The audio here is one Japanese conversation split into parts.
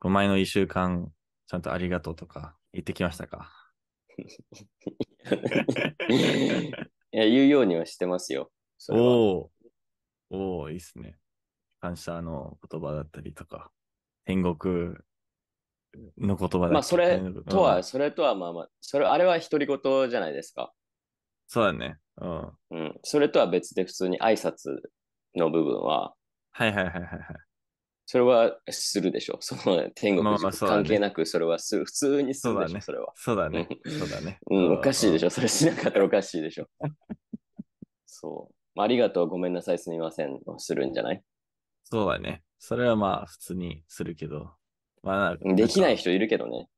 前の1週間、ちゃんとありがとうとか言ってきましたか いや言うようにはしてますよ。おおおいいっすね。感謝の言葉だったりとか、天国の言葉だったりまあ、それとは、うん、それとはまあまあ、それ、あれは独り言じゃないですか。そうだね。うん。うん。それとは別で普通に挨拶の部分は、はいはいはいはいはい。それはするでしょ。その天国関係なくそれはする。普通にするでしょ、それは。そうだね。そうだね。うん、おかしいでしょ。それしなかったらおかしいでしょ。そう。ありがとう、ごめんなさい、すみません。するんじゃないそうだね。それはまあ普通にするけど。まあ、できない人いるけどね。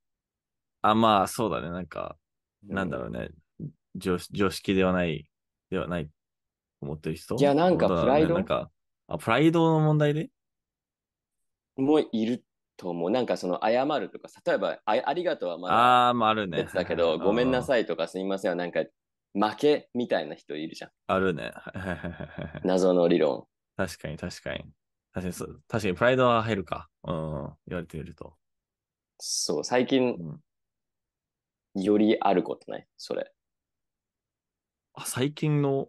あ、まあそうだね。なんか、なんだろうね。常常識ではない、ではない思ってる人いや、なんかプライド、なんかあ、プライドの問題でもいると思う。なんかその謝るとか、例えばあありがとうはまだあー、まあ、あるね。だけど、ごめんなさいとかすみませんはなんか負けみたいな人いるじゃん。あるね。はいはいはいはいはい謎の理論。確かに確かに。確かに確かにプライドは入るか。うん。言われてみると。そう、最近うんよりあることない、それ。あ、最近の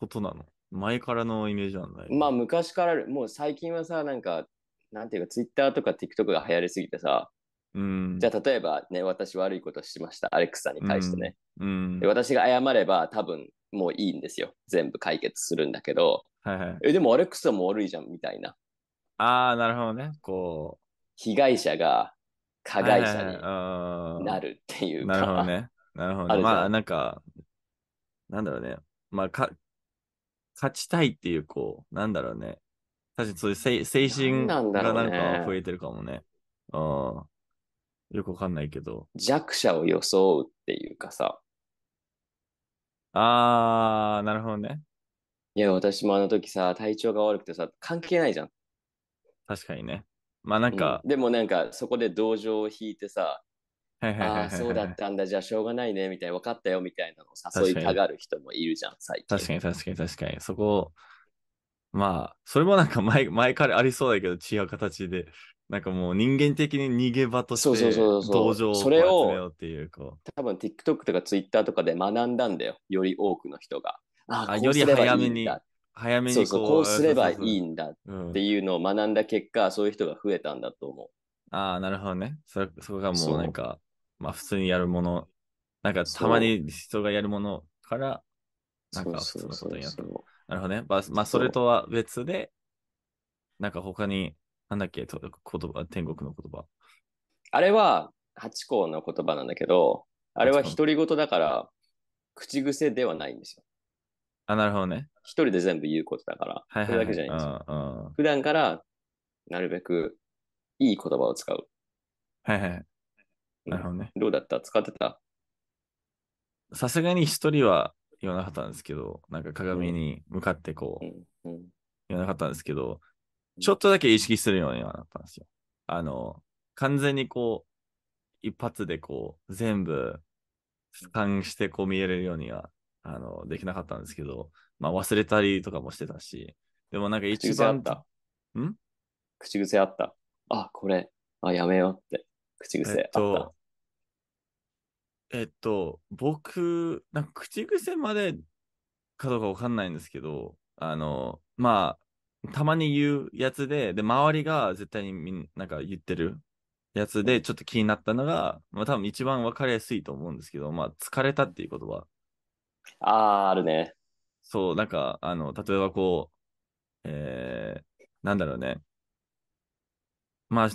ことなの前からのイメージなんだよ。まあ昔からある、もう最近はさ、なんかなんていうか、ツイッターとか TikTok が流行りすぎてさ、うん、じゃあ例えばね、私悪いことしました、アレクサに対してね。うん、で私が謝れば多分もういいんですよ。全部解決するんだけど、はいはい、えでもアレクサも悪いじゃんみたいな。ああ、なるほどね。こう。被害者が加害者になるっていうか、なるほどね。なるほど、ね、まあなんか、なんだろうね。まあか、勝ちたいっていう、こう、なんだろうね。確かにそういう精神がなんか増えてるかもね。うん、よくわかんないけど。弱者を装うっていうかさ。あー、なるほどね。いや、私もあの時さ、体調が悪くてさ、関係ないじゃん。確かにね。まあなんか。うん、でもなんか、そこで同情を引いてさ、ああ、そうだったんだ、じゃあしょうがないね、みたいな、分かったよ、みたいなのを誘いたがる人もいるじゃん、最近。確かに確かに確かに。そこまあ、それもなんか 前、前からありそうだけど、違う形で、なんかもう人間的に逃げ場として、同情を集めようっていう、こう。多分 TikTok とか Twitter とかで学んだんだよ。より多くの人が。あより早めに。早めにこうそうこうすればいいんだっていうのを学んだ結果、うん、そういう人が増えたんだと思う。ああ、なるほどね。そそこがもうなんか、まあ普通にやるもの、なんかたまに人がやるものから、なんかそうのうことにった。なるほどね。まあ、まあ、それとは別で、なんか他に、なんだっけ、言葉、天国の言葉。あれは、八甲の言葉なんだけど、あれは独り言だから、口癖ではないんですよ。あ、なるほどね。一人で全部言うことだから、はいはい、それだけじゃないんですよ。ん普段から、なるべく、いい言葉を使う。はいはい。なるほどね。どうだった使ってたさすがに一人は言わなかったんですけど、なんか鏡に向かってこう、言わなかったんですけど、ちょっとだけ意識するようにはなったんですよ。あの、完全にこう、一発でこう、全部、俯瞰してこう見えるようには、あの、できなかったんですけど、まあ忘れたりとかもしてたし、でもなんか一番。口癖ん口癖あった。あ、これ、あ、やめようって。口癖あった。えっと、えっと、僕、なんか口癖までかどうかわかんないんですけど、あの、まあ、たまに言うやつで、で、周りが絶対にみんなんか言ってるやつで、ちょっと気になったのが、まあ多分一番わかりやすいと思うんですけど、まあ、疲れたっていう言葉。あー、あるね。そう、なんか、あの、例えばこう、えー、なんだろうね。まあ、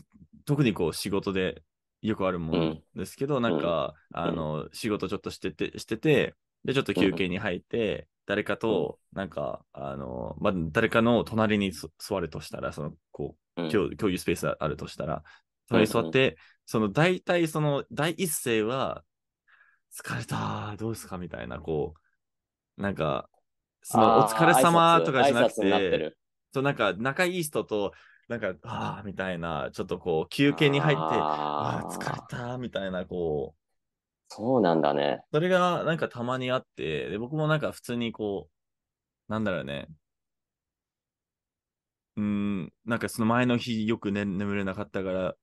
特にこう仕事でよくあるもんですけど、うん、なんか、うん、あの、仕事ちょっとしてて、してて、で、ちょっと休憩に入って、誰かと、なんか、あの、まあ、誰かの隣に座るとしたら、その、こう、共有スペースあるとしたら、隣に座って、その、大体、その、第一声は、疲れた、どうですかみたいな、こう、なんか、その、お疲れ様とかじゃなくて、そう、なんか、仲いい人と、なんか、ああ、みたいな、ちょっとこう、休憩に入って、ああ、疲れた、みたいな、こう。そうなんだね。それが、なんかたまにあって、で、僕もなんか普通にこう、なんだろうね。うん、なんかその前の日よく、ね、眠れなかったから、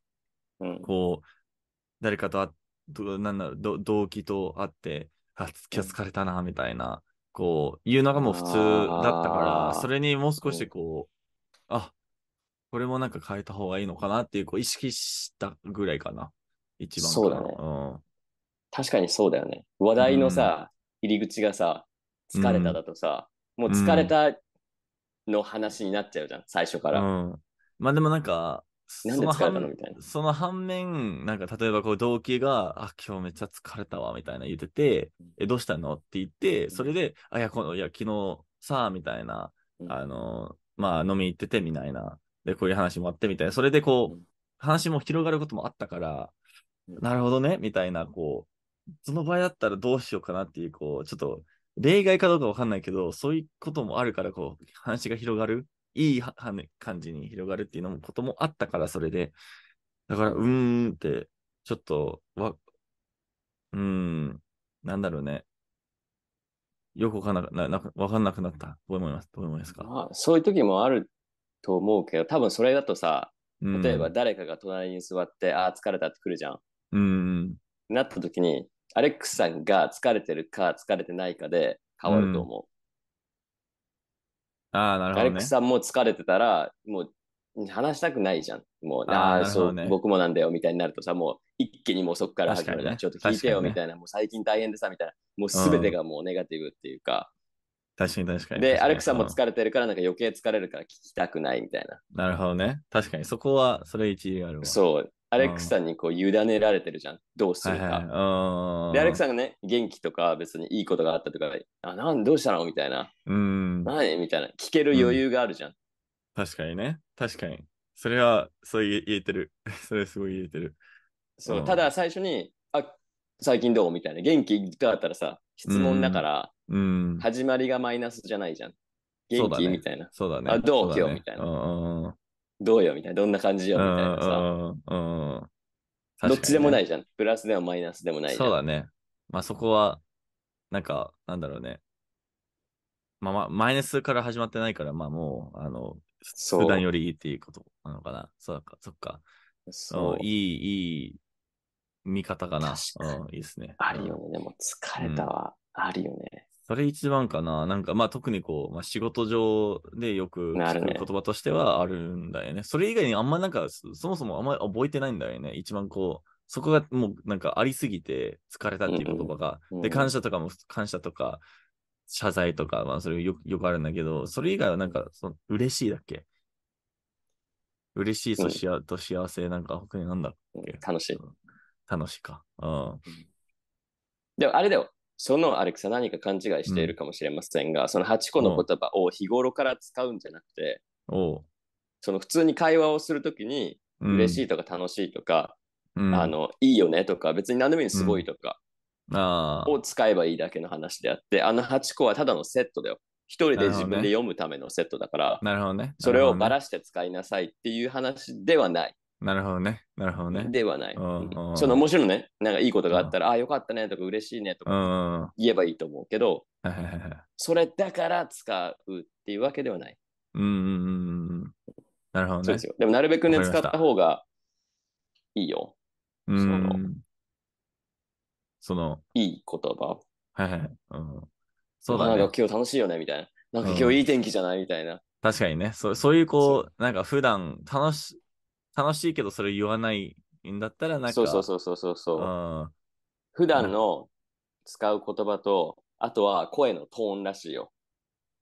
うん、こう、誰かとあなんだろう、動機と会って、あ、今日疲れたな、みたいな、こう、いうのがもう普通だったから、それにもう少しこう、あ、これもなんか変えた方がいいのかなっていう、こう意識したぐらいかな。一番そうだね、うん。確かにそうだよね。話題のさ、入り口がさ、疲れただとさ、うん、もう疲れたの話になっちゃうじゃん、最初から。まあでもなんか、なんで疲れたのみたいな。その反面、なんか例えばこう動機が、あ、今日めっちゃ疲れたわ、みたいな言ってて、え、どうしたのって言って、それで、あ、いや、この、いや、昨日さ、みたいな、あの、まあ飲み行っててみたいなで、こういう話もあってみたいな、それでこう、話も広がることもあったから、なるほどね、みたいな、こう、その場合だったらどうしようかなっていう、こう、ちょっと、例外かどうかわかんないけど、そういうこともあるから、こう、話が広がる、いい感じに広がるっていうのも、こともあったから、それで。だから、うーんって、ちょっと、わ、うーん、なんだろうね。よくわかんなななかんなくなった。どう思いますどう思いますか、まあ、そういう時もあると思うけど、多分それだとさ、例えば誰かが隣に座って、ああ、疲れたってくるじゃん。うん。なった時に、アレックスさんが疲れてるか疲れてないかで変わると思う。ああ、なるほど、ね、アレックスさんも疲れてたら、もう話したくないじゃん。もう、ああ、そう、ね、僕もなんだよみたいになるとさ、もう一気にもうそこから始まる、ね、ちょっと聞いてよみたいな、ね、もう最近大変でさみたいな、もうすべてがもうネガティブっていうか、確かに確かに。で、アレクサも疲れてるから、なんか余計疲れるから聞きたくないみたいな。なるほどね。確かに、そこは、それ一理あるわ。そう。アレクサにこう委ねられてるじゃん。どうするか。はいはい、で、アレクサがね、元気とか別にいいことがあったとか、あ、なんどうしたのみたいな。うん。何みたいな。聞ける余裕があるじゃん。うん、確かにね。確かに。それは、そう言えてる。それすごい言えてる。そう、ただ最初に、あ、最近どうみたいな。元気があったらさ、質問だから、うん。始まりがマイナスじゃないじゃん。元気、ね、みたいな。そうだね。あ、どう、ね、今日みたいな。どうよみたいな。どんな感じよみたいなさ。どっちでもないじゃん、プラスでもマイナスでもないそうだね。まあそこは、なんか、なんだろうね。まあ、まあ、マイナスから始まってないから、まあもう、あの、普段よりいいっていうことなのかな。そうか、そっか。そう。いい、いい見方かな。うん、いいですね。あるよね。でも疲れたわ。うん、あるよね。それ一番かな。なんか、まあ特にこう、まあ、仕事上でよく聞く言葉としてはあるんだよね。ねそれ以外にあんまなんか、そもそもあんまり覚えてないんだよね。一番こう、そこがもうなんかありすぎて疲れたっていう言葉が。うんうん、で、感謝とかも、感謝とか、謝罪とか、まあそれよよくあるんだけど、それ以外はなんか、その嬉しいだっけ嬉しいとしあ、うん、と幸せ、なんか他になんだっけ楽しい。楽しいか。うん。でもあれだよ。そのアレクサ何か勘違いしているかもしれませんが、うん、その8個の言葉を日頃から使うんじゃなくて、その普通に会話をするときに、う嬉しいとか楽しいとか、うん、あのいいよねとか、別に何でもいいすごいとか、を使えばいいだけの話であって、あの8個はただのセットだよ。一人で自分で読むためのセットだから、なるほどね、それをばらして使いなさいっていう話ではない。なるほどね。なるほどね。ではない。うん、そのもちろんね、なんかいいことがあったら、ああ、よかったねとか嬉しいねとか言えばいいと思うけど、それだから使うっていうわけではない。うんうんうん。なるほどね。でもなるべくね、使った方がいいよ。その、そのいい言葉。はいはい。うん、そうだね。なんか今日楽しいよねみたいな。なんか今日いい天気じゃない、みたいな。確かにね。そうそういうこう、なんか普段楽し、楽しいけどそれ言わないんだったら、なんか。そうそうそうそうそう。うん、普段の使う言葉と、あとは声のトーンらしいよ。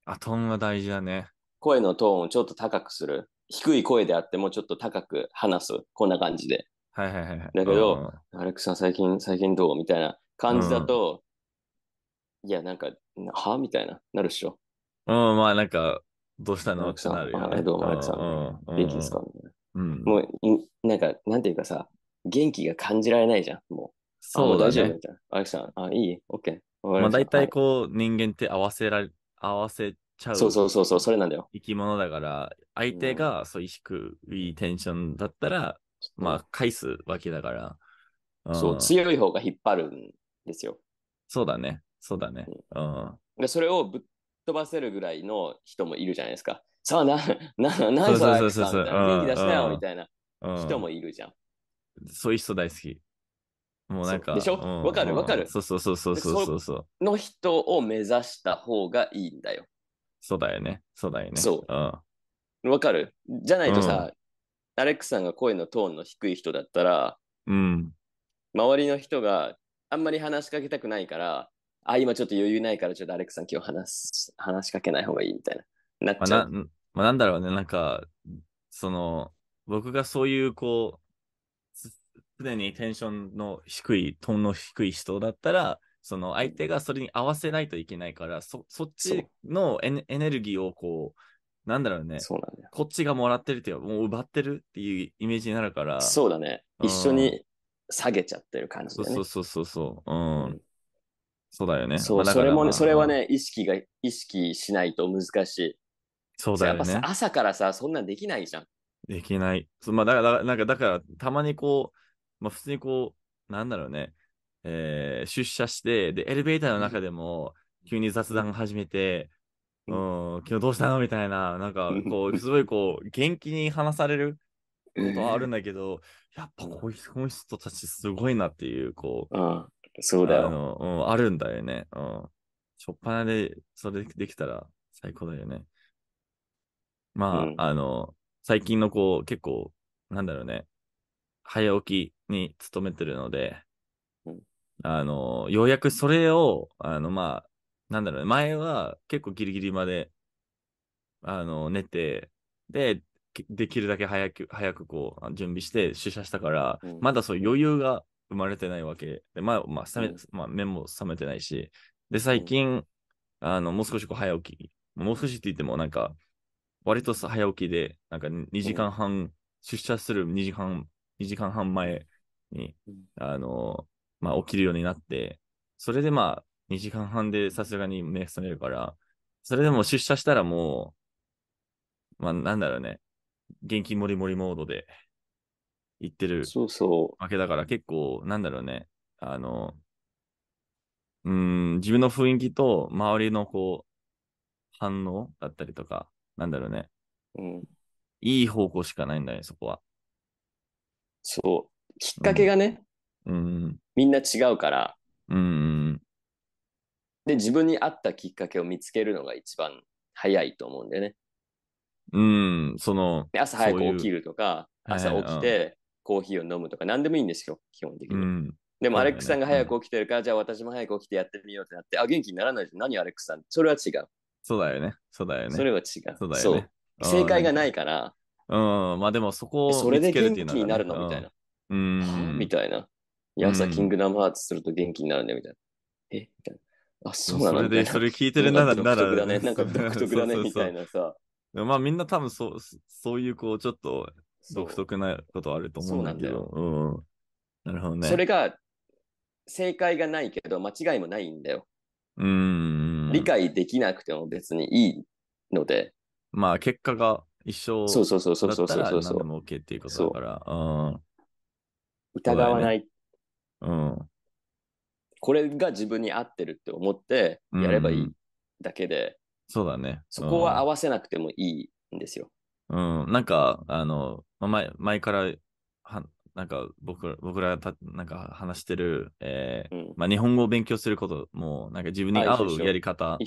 あ、トーンは大事だね。声のトーンをちょっと高くする。低い声であってもちょっと高く話す。こんな感じで。はいはいはいだけど、アレクさん最近、最近どうみたいな感じだと、いや、なんか、はみたいな、なるっしょ。うん、まあなんか、どうしたアのレっクてさん、なるよ、ね。どうもアレクさん、元気ですかうん、もう、なんか、なんていうかさ、元気が感じられないじゃん、もう。そうだね。あきさん、あ、いい ?OK。まあ大体こう、人間って合わせられ、合わせちゃう。そうそうそうそう、それなんだよ。生き物だから、相手がそう、低いテンションだったら、うん、まあ、返すわけだから、うん。そう、強い方が引っ張るんですよ。そうだね。そうだね。うん。でそれをぶっ飛ばせるぐらいの人もいるじゃないですか。さあ、な、な、なんな、れ、元気出しなよ、みたいな人もいるじゃん。そういう人大好き。もうなんか。でしょわかるわかる。そうそうそうそうそうそう。の人を目指した方がいいんだよ。そうだよね。そうだよね。そう。わかるじゃないとさ、アレックさんが声のトーンの低い人だったら、うん。周りの人があんまり話しかけたくないから、あ、今ちょっと余裕ないから、ちょっとアレックさん今日話話しかけない方がいいみたいな。なっちゃう。まあ、なまあ、なんだろうね、なんか、その、僕がそういう、こう、常にテンションの低い、トーンの低い人だったら、その相手がそれに合わせないといけないから、そそっちのエネルギーをこう、なんだろうね。そうなんだこっちがもらってるっていうもう奪ってるっていうイメージになるから。そうだね。うん、一緒に下げちゃってる感じだね。そうそうそうそう。うん。うん、そうだよね。そう、だそれも、ね、それはね、意識が、意識しないと難しい。そうだよね。朝からさ、そんなんできないじゃん。できない。まあ、だから、なんか、だから、たまにこう、まあ、普通にこう、なんだろうね、えー、出社して、で、エレベーターの中でも、急に雑談を始めて、うん、うん、昨日どうしたのみたいな、なんか、こう、すごいこう、元気に話されることはあるんだけど、やっぱこういう人たちすごいなっていう、こう、ああそうだよあの、うん。あるんだよね。うん。しょっぱなで、それできたら最高だよね。まあ、うん、あの、最近のこう、結構、なんだろうね、早起きに勤めてるので、あの、ようやくそれを、あの、まあ、なんだろうね、前は結構ギリギリまで、あの、寝て、で、できるだけ早く、早くこう、準備して出社したから、うん、まだそう余裕が生まれてないわけで、まあ、まあ、まあ、目も覚めてないし、で、最近、あの、もう少しこう早起き、もう少しって言ってもなんか、割と早起きで、なんか2時間半、出社する2時間、2時間半前に、あの、まあ、起きるようになって、それでまあ、2時間半でさすがに目覚めるから、それでも出社したらもう、まあ、なんだろうね、現金もりもりモードで行ってるそそううわけだから、結構、なんだろうね、あの、うん、自分の雰囲気と周りのこう、反応だったりとか、なんだろうね。うん。いい方向しかないんだね、そこは。そう。きっかけがね、うん、みんな違うから。うん。で、自分に合ったきっかけを見つけるのが一番早いと思うんだよね。うん、その。朝早く起きるとか、うう朝起きてコーヒーを飲むとか、何でもいいんですよ、基本的に。うん、でも、アレックさんが早く起きてるから、じゃあ私も早く起きてやってみようってなって、あ、元気にならないじゃん。何アレックさん。それは違う。そうだよね。そうだよね。それは違う。そうだよね。正解がないから。うん。まあでもそこをそれで元気になるのみたいな。うん。みたいな。いやさ、キングダムハーツすると元気になるよみたいな。えみたいな。あ、そうなのそれで、それ聞いてるなら、なら。なんか独特だね、みたいなさ。まあみんな多分そう、そういうこう、ちょっと独特なことあると思うんだけど。そうなんだよ。うん。なるほどね。それが正解がないけど、間違いもないんだよ。うん。理解できなくても別にいいので。まあ、結果が一緒そうそうそうそうそうそうそう。何でも OK っていうことだから。ううん、疑わない、うん。これが自分に合ってるって思ってやればいいだけで。うん、そうだね、そこは合わせなくてもいいんですよ。うん、なんか、あの、前前からはなんか僕僕らたなんか話してる、えー、うん、まあ、日本語を勉強することもなんか自分に合うやり方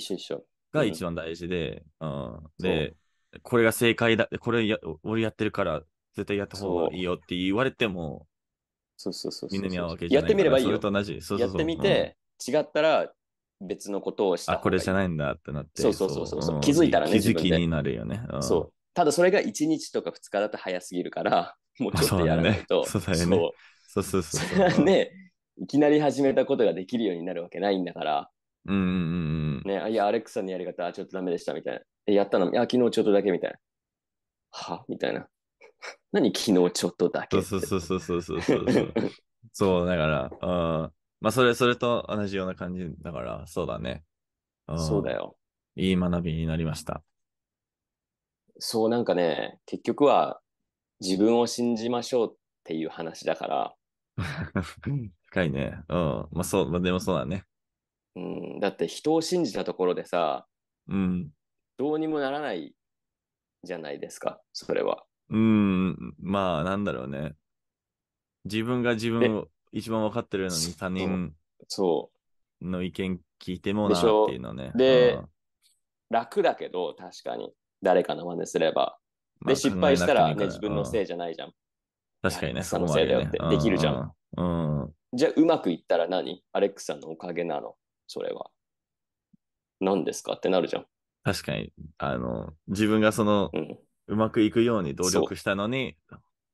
が一番大事で、うん、うん、でこれが正解だこれや俺やってるから絶対やった方がいいよって言われてもそうそうそうみんなに合うわけじゃないやってみればいいよとそうそうそうやってみて、うん、違ったら別のことをしたあこれじゃないんだってなってそうそうそうそう、気づいたらね気づきになるよね、そうただそれが1日とか2日だと早すぎるからもうちょっとやらないと。そうだね。そうそうそうそう。ね、いきなり始めたことができるようになるわけないんだから。うんうんうん。ね、いや、アレックさんのやり方、ちょっとダメでしたみたいな。え、やったのいや、昨日ちょっとだけみたいな。はみたいな。何昨日ちょっとだけそうそうそうそうそうそう。そう、だから、うん。まあ、それ、それと同じような感じだから、そうだね。そうだよ。いい学びになりました。そう、なんかね、結局は、自分を信じましょうっていう話だから。深いね。うん。まあそう、まあ、でもそうだね。うん。だって人を信じたところでさ、うん。どうにもならないじゃないですか、それは。うん。まあ、なんだろうね。自分が自分を一番分かってるのに他人の意見聞いてもなっていうのね。で、うん、楽だけど、確かに。誰かの真似すれば。で、失敗したら、ね、自分のせいじゃないじゃん。確かにね、そのせいだよって、できるじゃん。うん、じゃあ、うまくいったら何アレックさんのおかげなのそれは。何ですかってなるじゃん。確かに、あの、自分がその、うん、うまくいくように努力したのに、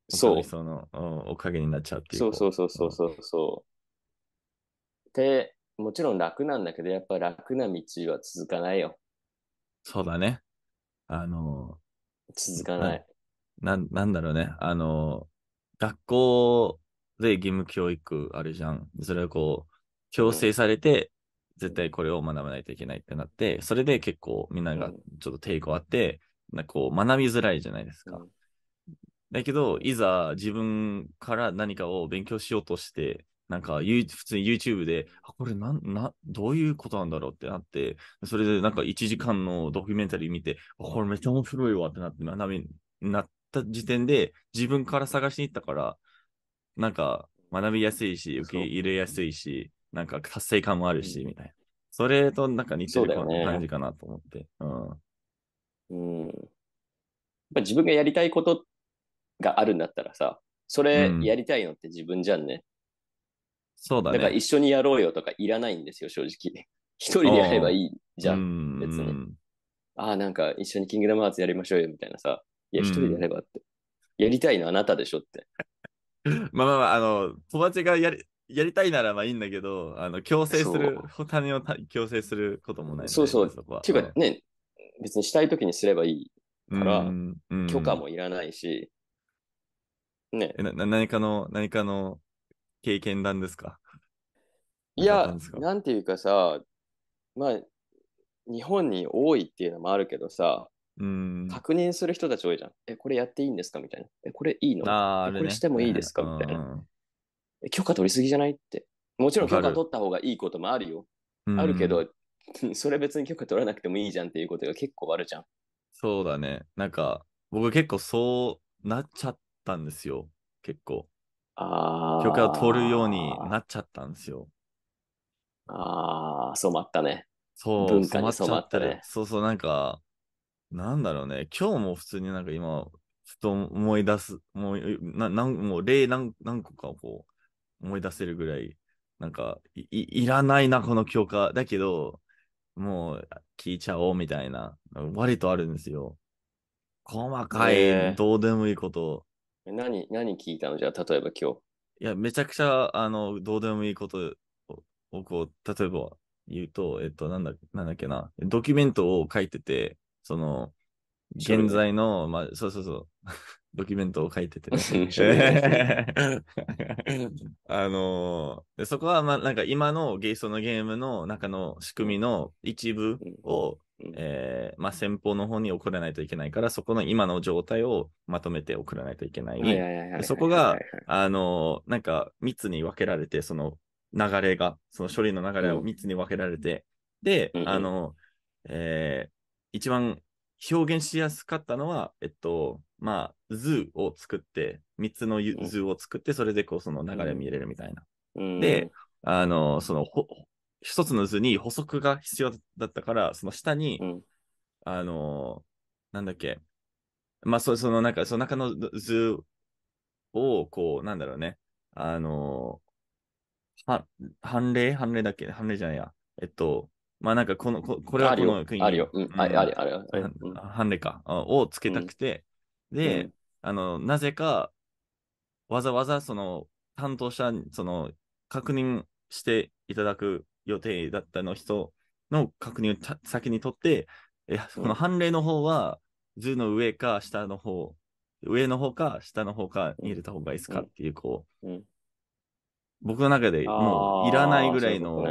そうその、おかげになっちゃうっていう。そうそうそうそうそうそう。で、もちろん楽なんだけど、やっぱ楽な道は続かないよ。そうだね。あの、続かない。な、なんだろうね。あの、学校で義務教育あるじゃん。それをこう、強制されて、絶対これを学ばないといけないってなって、それで結構みんながちょっと抵抗あって、なんかこう学びづらいじゃないですか。だけど、いざ自分から何かを勉強しようとして、なんか、普通に YouTube で、あ、これなん、な、どういうことなんだろうってなって、それでなんか1時間のドキュメンタリー見て、これめっちゃ面白いわってなって、学びになった時点で、自分から探しに行ったから、なんか、学びやすいし、受け入れやすいし、なんか達成感もあるし、みたいな。それとなんか似てる感じかなと思って。うね、うん。うん。やっぱ自分がやりたいことがあるんだったらさ、それやりたいのって自分じゃんね。そうだね。だから一緒にやろうよとかいらないんですよ、正直。一人でやればいいじゃん、別に。ああ、なんか一緒にキングダムハーツやりましょうよみたいなさ。いや、一人でやればって。やりたいのあなたでしょって。ま あまあまあ、あの、友達がやり、やりたいならまあいいんだけど、あの強制する、他人を強制することもない、ね、そうそう。そっていうかね、別にしたいときにすればいいから、許可もいらないし、ね。な何かの、何かの経験談ですかいや、なんていうかさ、まあ、日本に多いっていうのもあるけどさ、確認する人たち多いじゃん。え、これやっていいんですかみたいな。え、これいいのあ、ね、これしてもいいですか、みたいな。え、許可取りすぎじゃないって。もちろん許可取った方がいいこともあるよ。るあるけど、それ別に許可取らなくてもいいじゃんっていうことが結構あるじゃん。そうだね。なんか、僕結構そうなっちゃったんですよ。結構。許可を取るようになっちゃったんですよ。ああ、染まったね。そう、文化に染まったね。そうそう、なんか、なんだろうね。今日も普通になんか今、っと思い出す、もう、ななんもう例何何個かこう、思い出せるぐらい、なんかい、いらないな、この許可。だけど、もう聞いちゃおうみたいな、割とあるんですよ。細かい、どうでもいいこと。何、何聞いたのじゃあ、例えば今日。いや、めちゃくちゃ、あの、どうでもいいことを、こう、例えば言うと、えっと、なんだ、なんだっけな、ドキュメントを書いてて、その、現在の、まあ、そうそうそう、ドキュメントを書いてて、ね、あのー、そこは、まあ、なんか今のゲイソのゲームの中の仕組みの一部を、えー、まあ、先方の方に送らないといけないから、そこの今の状態をまとめて送らないといけない。そこが、あの、なんか密に分けられて、その流れが、その処理の流れを密に分けられて、うん、で、あの、えー、一番表現しやすかったのは、えっと、まあ、図を作って、3つの図を作って、それでこう、その流れを見れるみたいな。うん、で、あの、その、一つの図に補足が必要だったから、その下に、うん、あのー、なんだっけ、まあそ、そのなんか、その中の図を、こう、なんだろうね、あのー、は、判例判例だっけ判例じゃないや。えっと、まあなんかこの、ここれはこの国あるよ。うん、あれ、あれ、判例か。をつけたくて、うん、で、あの、なぜか、わざわざその担当者にその確認していただく予定だったの人の確認を先に取って、この判例の方は、図の上か下の方、上の方か下の方かに入れた方がいいですかっていう、こう、僕の中でもういらないぐらいの、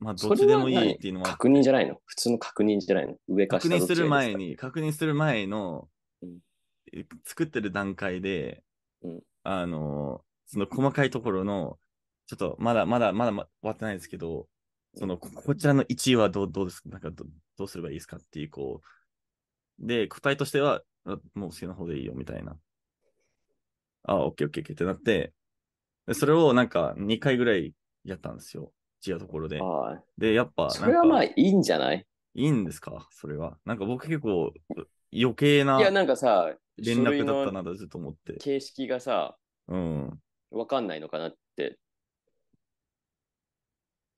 まあ、どっちでもいいっていうのは。確認じゃないの普通の確認じゃないの上か下確認する前に、確認する前の、作ってる段階で、あの、その細かいところのちょっとまだまだまだ終わってないですけど、そのこちらの1位はどうどうですかなんかどどうすればいいですかっていう、こう。で、答えとしては、もう好きな方でいいよみたいな。あ、オッケーオッケーってなって、それをなんか2回ぐらいやったんですよ。違うところで。で、やっぱ。それはまあいいんじゃないいいんですかそれは。なんか僕結構余計な。いや、なんかさ、連絡だったなとずっと思って。形式がさ、うん。わかんないのかなって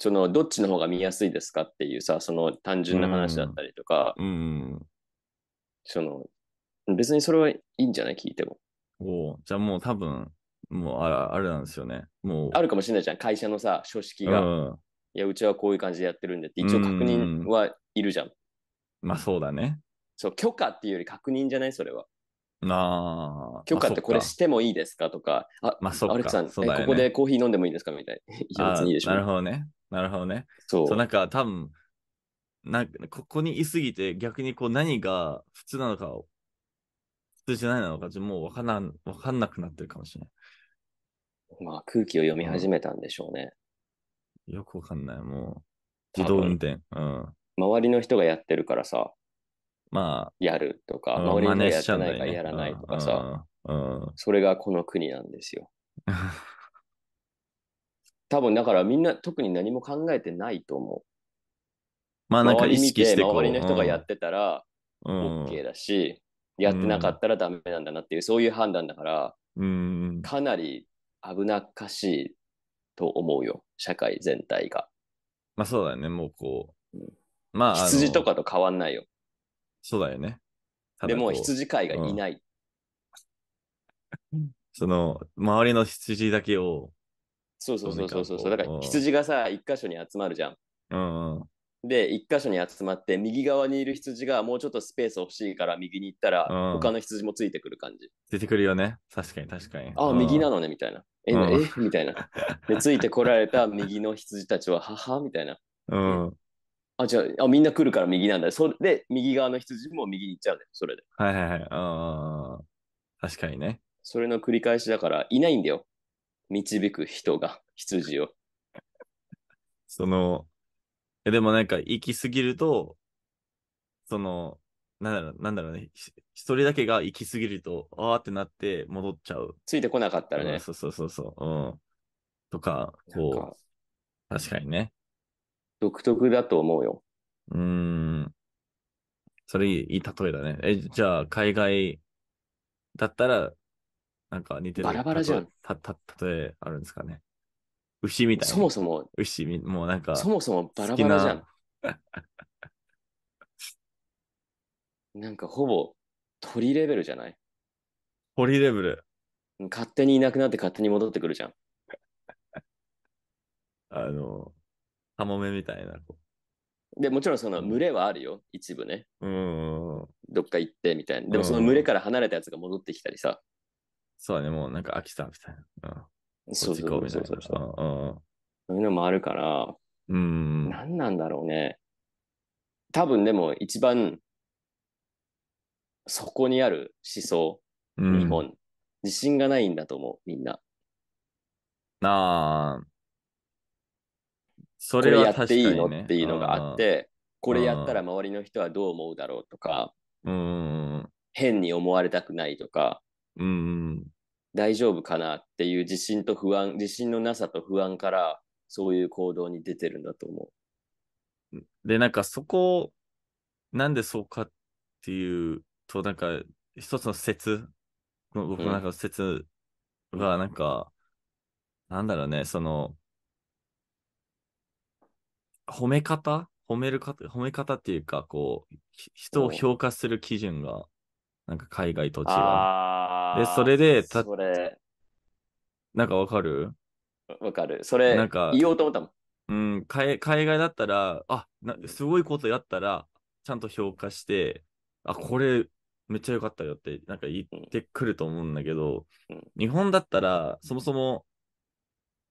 そのどっちの方が見やすいですかっていうさ、その単純な話だったりとか、うん、その別にそれはいいんじゃない聞いても。おじゃあもう多分、もうあらあれなんですよね。もうあるかもしれないじゃん、会社のさ、書式が、うん。いや、うちはこういう感じでやってるんでって、一応確認はいるじゃん。まあそうだね。そう、許可っていうより確認じゃないそれは。まあ。許可ってこれしてもいいですかとか、あ、まあ、そうかアレクさん、ね、ここでコーヒー飲んでもいいですかみたいな。なるほどね。なるほどね。そう。そうなんか多分なんかここにいすぎて逆にこう何が普通なのかを普通じゃないのかもう分かんな分かんなくなってるかもしれない。まあ空気を読み始めたんでしょうね。よくわかんない。もう自動運転。うん。周りの人がやってるからさ。まあ。やるとか、周りの人がやってないからやらないとかさ。うん、うんうん、それがこの国なんですよ。多分だからみんな特に何も考えてないと思う。まあなんか意識してこう周りの人がやってたら OK だし、うん、やってなかったらダメなんだなっていう、そういう判断だから、うん、かなり危なっかしいと思うよ、社会全体が。まあそうだよね、もうこう。うん、まあ羊とかと変わんないよ。そうだよね。でも羊飼いがいない。うん、その、周りの羊だけをそうそうそうそうそうう。だから羊がさ、一箇所に集まるじゃん。うんで、一箇所に集まって、右側にいる羊がもうちょっとスペース欲しいから右に行ったら、他の羊もついてくる感じ。出てくるよね。確かに確かに。あ、右なのね、みたいな。え、えみたいな。で、ついてこられた右の羊たちは、ははみたいな。うん。あ、じゃあ、みんな来るから右なんだそれで、右側の羊も右に行っちゃうね。それで。はいはいはい。うん。確かにね。それの繰り返しだから、いないんだよ。導く人が、羊を。その、えでもなんか行き過ぎると、その、なんだろう、なんだろうね。一人だけが行き過ぎると、あーってなって戻っちゃう。ついてこなかったらね。そうそうそうそう。うん。とか、こう。確かにね。独特だと思うよ。うーん。それいい例えだね。え、じゃあ、海外だったら、なんか似てる。バラバラじゃん。た、た、例えあるんですかね。牛みたいな。そもそも、牛み、もうなんか。そもそもバラバラじゃん。なんかほぼ鳥レベルじゃない鳥レベル。勝手にいなくなって勝手に戻ってくるじゃん。あの、カモメみたいな。で、もちろんその群れはあるよ、一部ね。うん。どっか行ってみたいな。でもその群れから離れたやつが戻ってきたりさ。そうね、もうなんか飽きたみたいな。うん、そうそうそうそういうのもあるから、うん。何なんだろうね。多分でも一番そこにある思想、うん、日本、自信がないんだと思う、みんな。なあ。それは、ね、やっていいのっていうのがあって、これやったら周りの人はどう思うだろうとか、うん、変に思われたくないとか、うん、大丈夫かなっていう自信と不安、自信のなさと不安から、そういう行動に出てるんだと思う。で、なんかそこなんでそうかっていうと、なんか一つの説、僕の中の説は、なんか、うん、なんだろうね、その、褒め方褒める方、褒め方っていうか、こう、人を評価する基準がなんか海外土地は。で、それでた、それなんかわかるわかる。それ、なんか言おうと思ったもん。うん海、海外だったら、あなすごいことやったら、ちゃんと評価して、あ、これめっちゃ良かったよって、なんか言ってくると思うんだけど、うん、日本だったら、そもそも、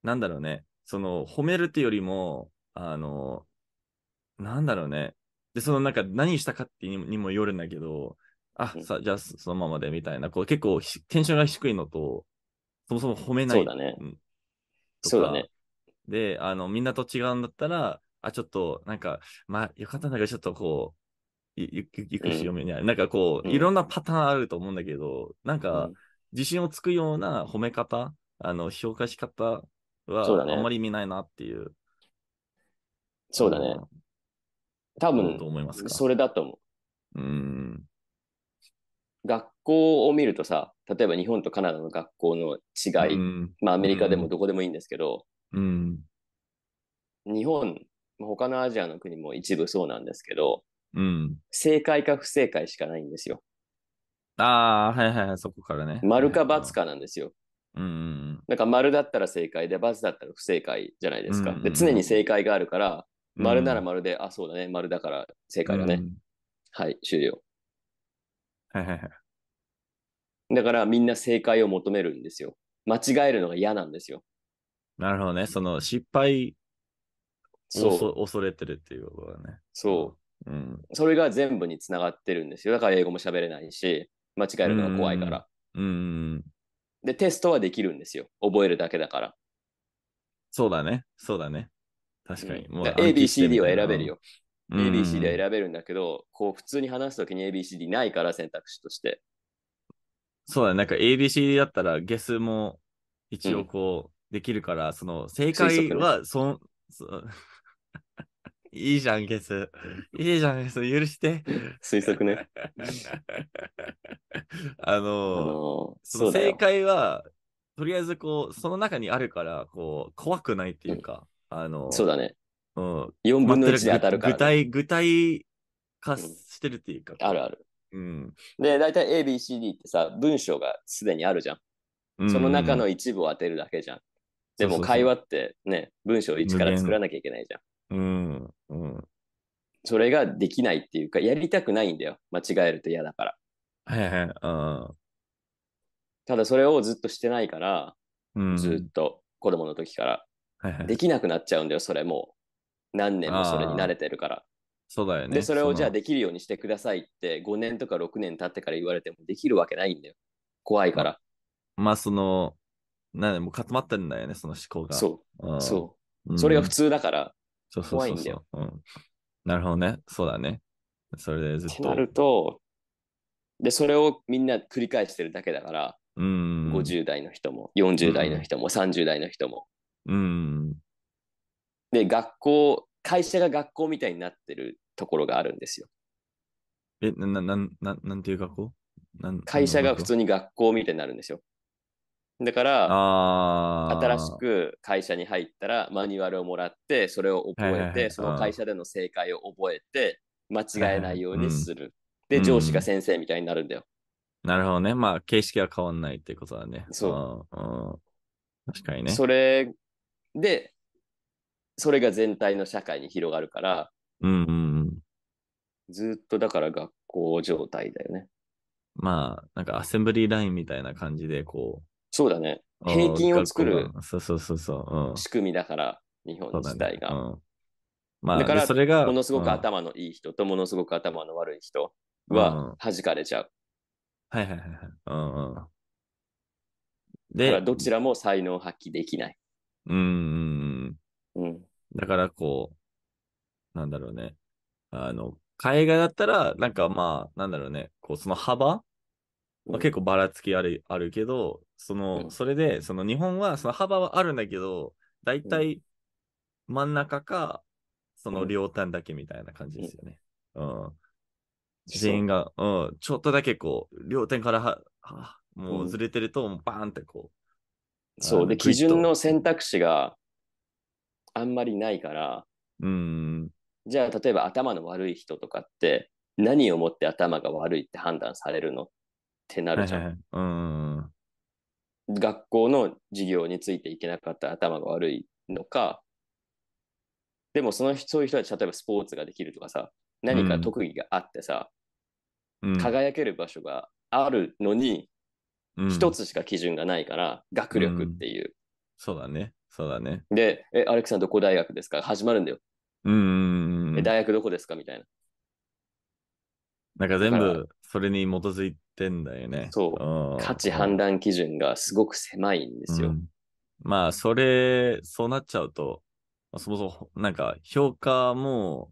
なんだろうね、その、褒めるっていうよりも、あの、なんだろうね、で、そのなんか何したかってにもよるんだけど、あ、さ、じゃあそのままでみたいな、こう結構テンションが低いのと、そもそも褒めない。そうだね。そうだね。で、あの、みんなと違うんだったら、あ、ちょっと、なんか、まあ、よかったんだけど、ちょっとこう、ゆゆゆくしよめにあうん、なんかこう、いろんなパターンあると思うんだけど、うん、なんか、自信をつくような褒め方、あの、評価し方は、あんまり見ないなっていう。そうだね。多分、それだと思う。うん。学校を見るとさ、例えば日本とカナダの学校の違い、うん、まあアメリカでもどこでもいいんですけど、うん、日本、他のアジアの国も一部そうなんですけど、うん、正解か不正解しかないんですよ。ああ、はいはいはい、そこからね。丸か×かなんですよ。うん。なんか丸だったら正解で、×だったら不正解じゃないですか。うん、で常に正解があるから、丸なら丸で、うん、あ、そうだね、丸だから正解だね。はい、終了。はいはいはい。だからみんな正解を求めるんですよ。間違えるのが嫌なんですよ。なるほどね。その失敗を恐れてるっていうことだね。そう。うん、それが全部につながってるんですよ。だから英語も喋れないし、間違えるのが怖いから。うん。で、テストはできるんですよ。覚えるだけだから。そうだね。そうだね。確かに。うん、ABCD を選べるよ。ABCD は選べるんだけど、こう普通に話すときに ABCD ないから選択肢として。そうだね、なんか ABCD だったらゲスも一応こうできるから、うん、その正解はそん、そ いいじゃん、ゲス。いいじゃん、ゲス。許して。推測ね。あのー、あのー、その正解は、とりあえずこう、その中にあるから、こう、怖くないっていうか、うん、あのー、そうだね。うん。4分の1で当たるから、ね、具体、具体化してるっていうか。うん、あるある。うん。で、大体 A、B、C、D ってさ、文章がすでにあるじゃん。その中の一部を当てるだけじゃん。でも会話ってね、文章を一から作らなきゃいけないじゃん。うん。うん。それができないっていうか、やりたくないんだよ。間違えると嫌だから。はいはい。ただそれをずっとしてないから、うん、ずっと子供の時から、はいはい、できなくなっちゃうんだよ、それも何年もそれに慣れてるから。そうだよね。で、それをじゃあできるようにしてくださいって5年とか6年経ってから言われてもできるわけないんだよ。怖いから。まあ、その、なんでも固まってるんだよね、その思考が。そう。そう。それが普通だから、怖いんだよ。なるほどね。そうだね。それでずっと。なると、で、それをみんな繰り返してるだけだから、うん50代の人も、40代の人も、うん、30代の人も。うん。で、学校、会社が学校みたいになってるところがあるんですよ。え、な、な、な、ななんていう学校会社が普通に学校みたいになるんですよ。だから、新しく会社に入ったらマニュアルをもらって、それを覚えて、その会社での正解を覚えて、間違えないようにする。うん、で、上司が先生みたいになるんだよ。なるほどね。まあ、形式は変わんないってことだね。そう。確かにね。それで、それが全体の社会に広がるから、うんうんうん、ずっとだから学校状態だよね。まあ、なんかアセンブリーラインみたいな感じで、こう。そうだね。平均を作るそうそうそうそう、仕組みだから、日本自体が。だねうん、まあ、だからそれが、ものすごく頭のいい人と、ものすごく頭の悪い人は弾かれちゃう。うん、はいはいはい。うんうん、で、どちらも才能を発揮できない。うん。うん。だからこう、なんだろうね。あの、海外だったら、なんかまあ、なんだろうね、こう、その幅、まあ、結構ばらつきあるあるけど、その、それで、その日本は、その幅はあるんだけど、大体真ん中か、その両端だけみたいな感じですよね。うん。自ん、が、うん、ちょっとだけこう、両端からは、はもうずれてると、バーンってこう。そう、で、基準の選択肢が、あんまりないから、うん、じゃあ例えば頭の悪い人とかって何をもって頭が悪いって判断されるのってなるじゃん。うん学校の授業についていけなかった頭が悪いのか、でもそのそういう人たち、例えばスポーツができるとかさ、何か特技があってさ、うん、輝ける場所があるのに、一、うん、つしか基準がないから、学力っていう。うん、そうだね。そうだね。で、え、アレクさんどこ大学ですか始まるんだよ。うんんえ、大学どこですかみたいな。なんか全部それに基づいてんだよね。そう。価値判断基準がすごく狭いんですよ。うん、まあ、それ、そうなっちゃうと、そもそも、なんか、評価も、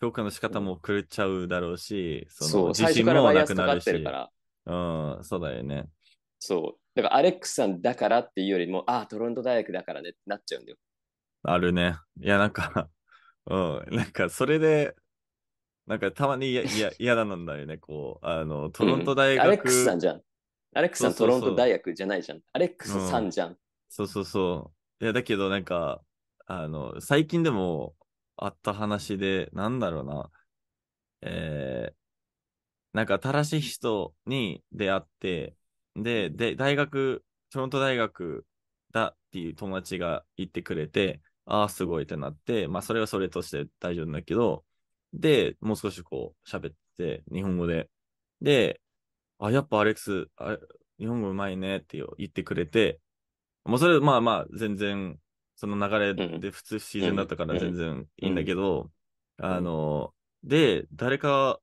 評価の仕方も狂っちゃうだろうし、その、自信もなくなるし。うん、そうだよね。そう。だからアレックスさんだからっていうよりも、ああ、トロント大学だからねってなっちゃうんだよ。あるね。いや、なんか うん、なんかそれで、なんかたまに 嫌なんだよね、こう、あの、トロント大学、うん、アレックスさんじゃん。アレックスさんトロント大学じゃないじゃん。アレックスさんじゃん。ん、そうそうそう。いや、だけどなんか、あの、最近でもあった話で、なんだろうな。えー、なんか新しい人に出会って、で、で、大学、トロント大学だっていう友達が言ってくれて、ああ、すごいってなって、まあ、それはそれとして大丈夫だけど、で、もう少しこう、喋って、日本語で。で、あ、やっぱアレックス、あ日本語うまいねって言ってくれて、もうそれ、まあまあ、全然、その流れで普通自然だったから全然いいんだけど、あの、で、誰か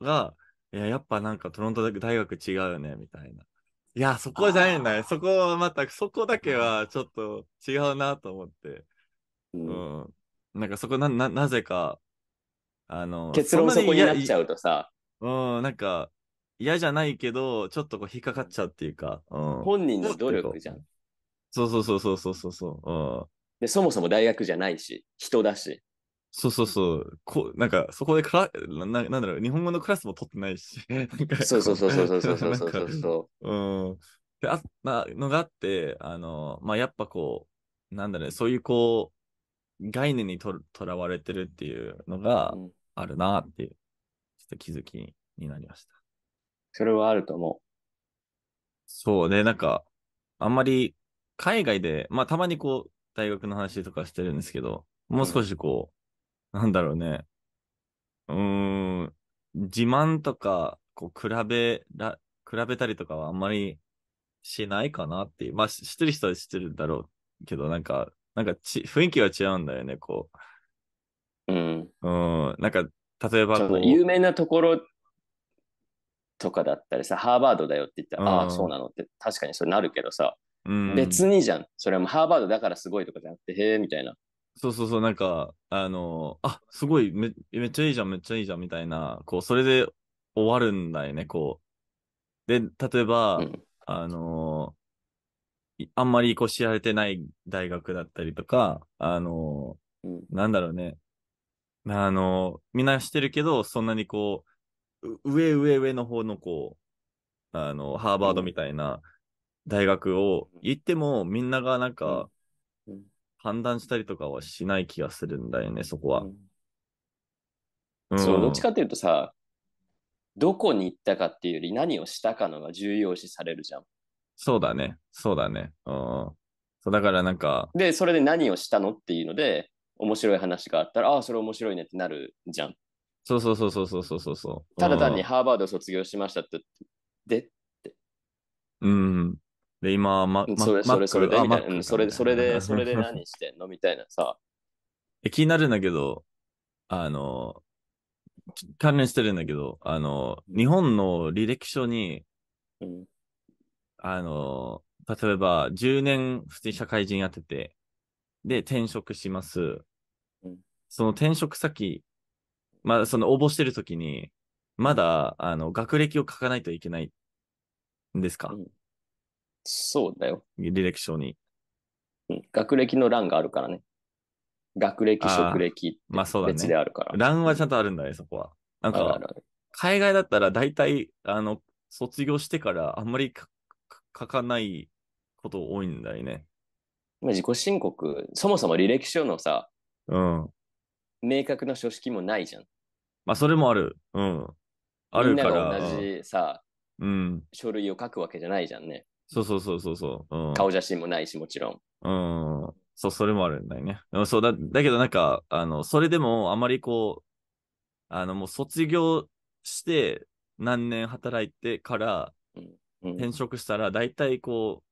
が、いや、やっぱなんかトロント大学違うよね、みたいな。いや、そこじゃないんだよ。そこはまた、そこだけはちょっと違うなと思って。うん。うん、なんかそこな、な、なぜか、あの、結論そこになっちゃうとさ。うん、なんか、嫌じゃないけど、ちょっとこう引っかかっちゃうっていうか。うん、本人の努力じゃん。そうそうそうそうそうそうそう。うん、で、そもそも大学じゃないし、人だし。そうそうそう。こう、なんか、そこでから、ななんだろう、日本語のクラスも取ってないし。そうそうそうそうそうそうそうそうう。ん。で、あ、あ、のがあって、あの、まあ、やっぱこう、なんだろう、ね、そういうこう、概念にととらわれてるっていうのがあるなっていう、ちょっと気づきになりました。それはあると思う。そうで、なんか、あんまり海外で、まあ、たまにこう、大学の話とかしてるんですけど、もう少しこう、うんなんだろうね。うーん、自慢とか、こう、比べら、比べたりとかはあんまりしないかなっていう。まあ、知してる人はしてるだろうけど、なんか、なんかち、雰囲気は違うんだよね、こうん。う。ん、なんか、例えばこう、有名なところとかだったりさ、ハーバードだよって言ったら、うんああ、そうなのって確かにそうなるけどさ、うん、別にじゃん。それはもうハーバードだからすごいとかじゃなくて、へえ、みたいな。そうそうそう、なんか、あの、あ、すごいめ、めっちゃいいじゃん、めっちゃいいじゃん、みたいな、こう、それで終わるんだよね、こう。で、例えば、うん、あの、あんまりこう知られてない大学だったりとか、あの、うん、なんだろうね。あの、みんなしてるけど、そんなにこう、上上上の方のこう、あの、ハーバードみたいな大学を行っても、みんながなんか、判断したりとかはしない気がするんだよね、そこは。うん、そう、どっちかっていうとさ、どこに行ったかっていうより何をしたかのが重要視されるじゃん。そうだね、そうだね。うん。そうだからなんか。で、それで何をしたのっていうので、面白い話があったら、ああ、それ面白いねってなるじゃん。そうそうそうそうそうそうそう。ただ単にハーバード卒業しましたって、でって。うん。で、今、ま、ま、それ、それ、それで、それ、それで、それで何してんの みたいなさ。え、気になるんだけど、あの、関連してるんだけど、あの、日本の履歴書に、うん、あの、例えば、10年普通に社会人やってて、で、転職します。うん、その転職先、まあ、その応募してるときに、まだ、あの、学歴を書かないといけないんですか、うんそうだよ。履歴書に。うん学歴の欄があるからね。学歴、職歴まあそうだ別でね。あるから。欄はちゃんとあるんだね、そこは。なんあるあか、るある海外だったら大体、あの、卒業してからあんまりかか書かないこと多いんだよね。まあ自己申告、そもそも履歴書のさ、うん。明確な書式もないじゃん。まあそれもある。うん。あみるんかなが同じさ、うん。書類を書くわけじゃないじゃんね。そうそうそうそうそう、ん。顔写真もないし、もちろん。うん。そう、それもあるんだよね。でもそうだ、だけどなんか、あの、それでもあまりこう、あの、もう卒業して何年働いてから転職したら、大体こう、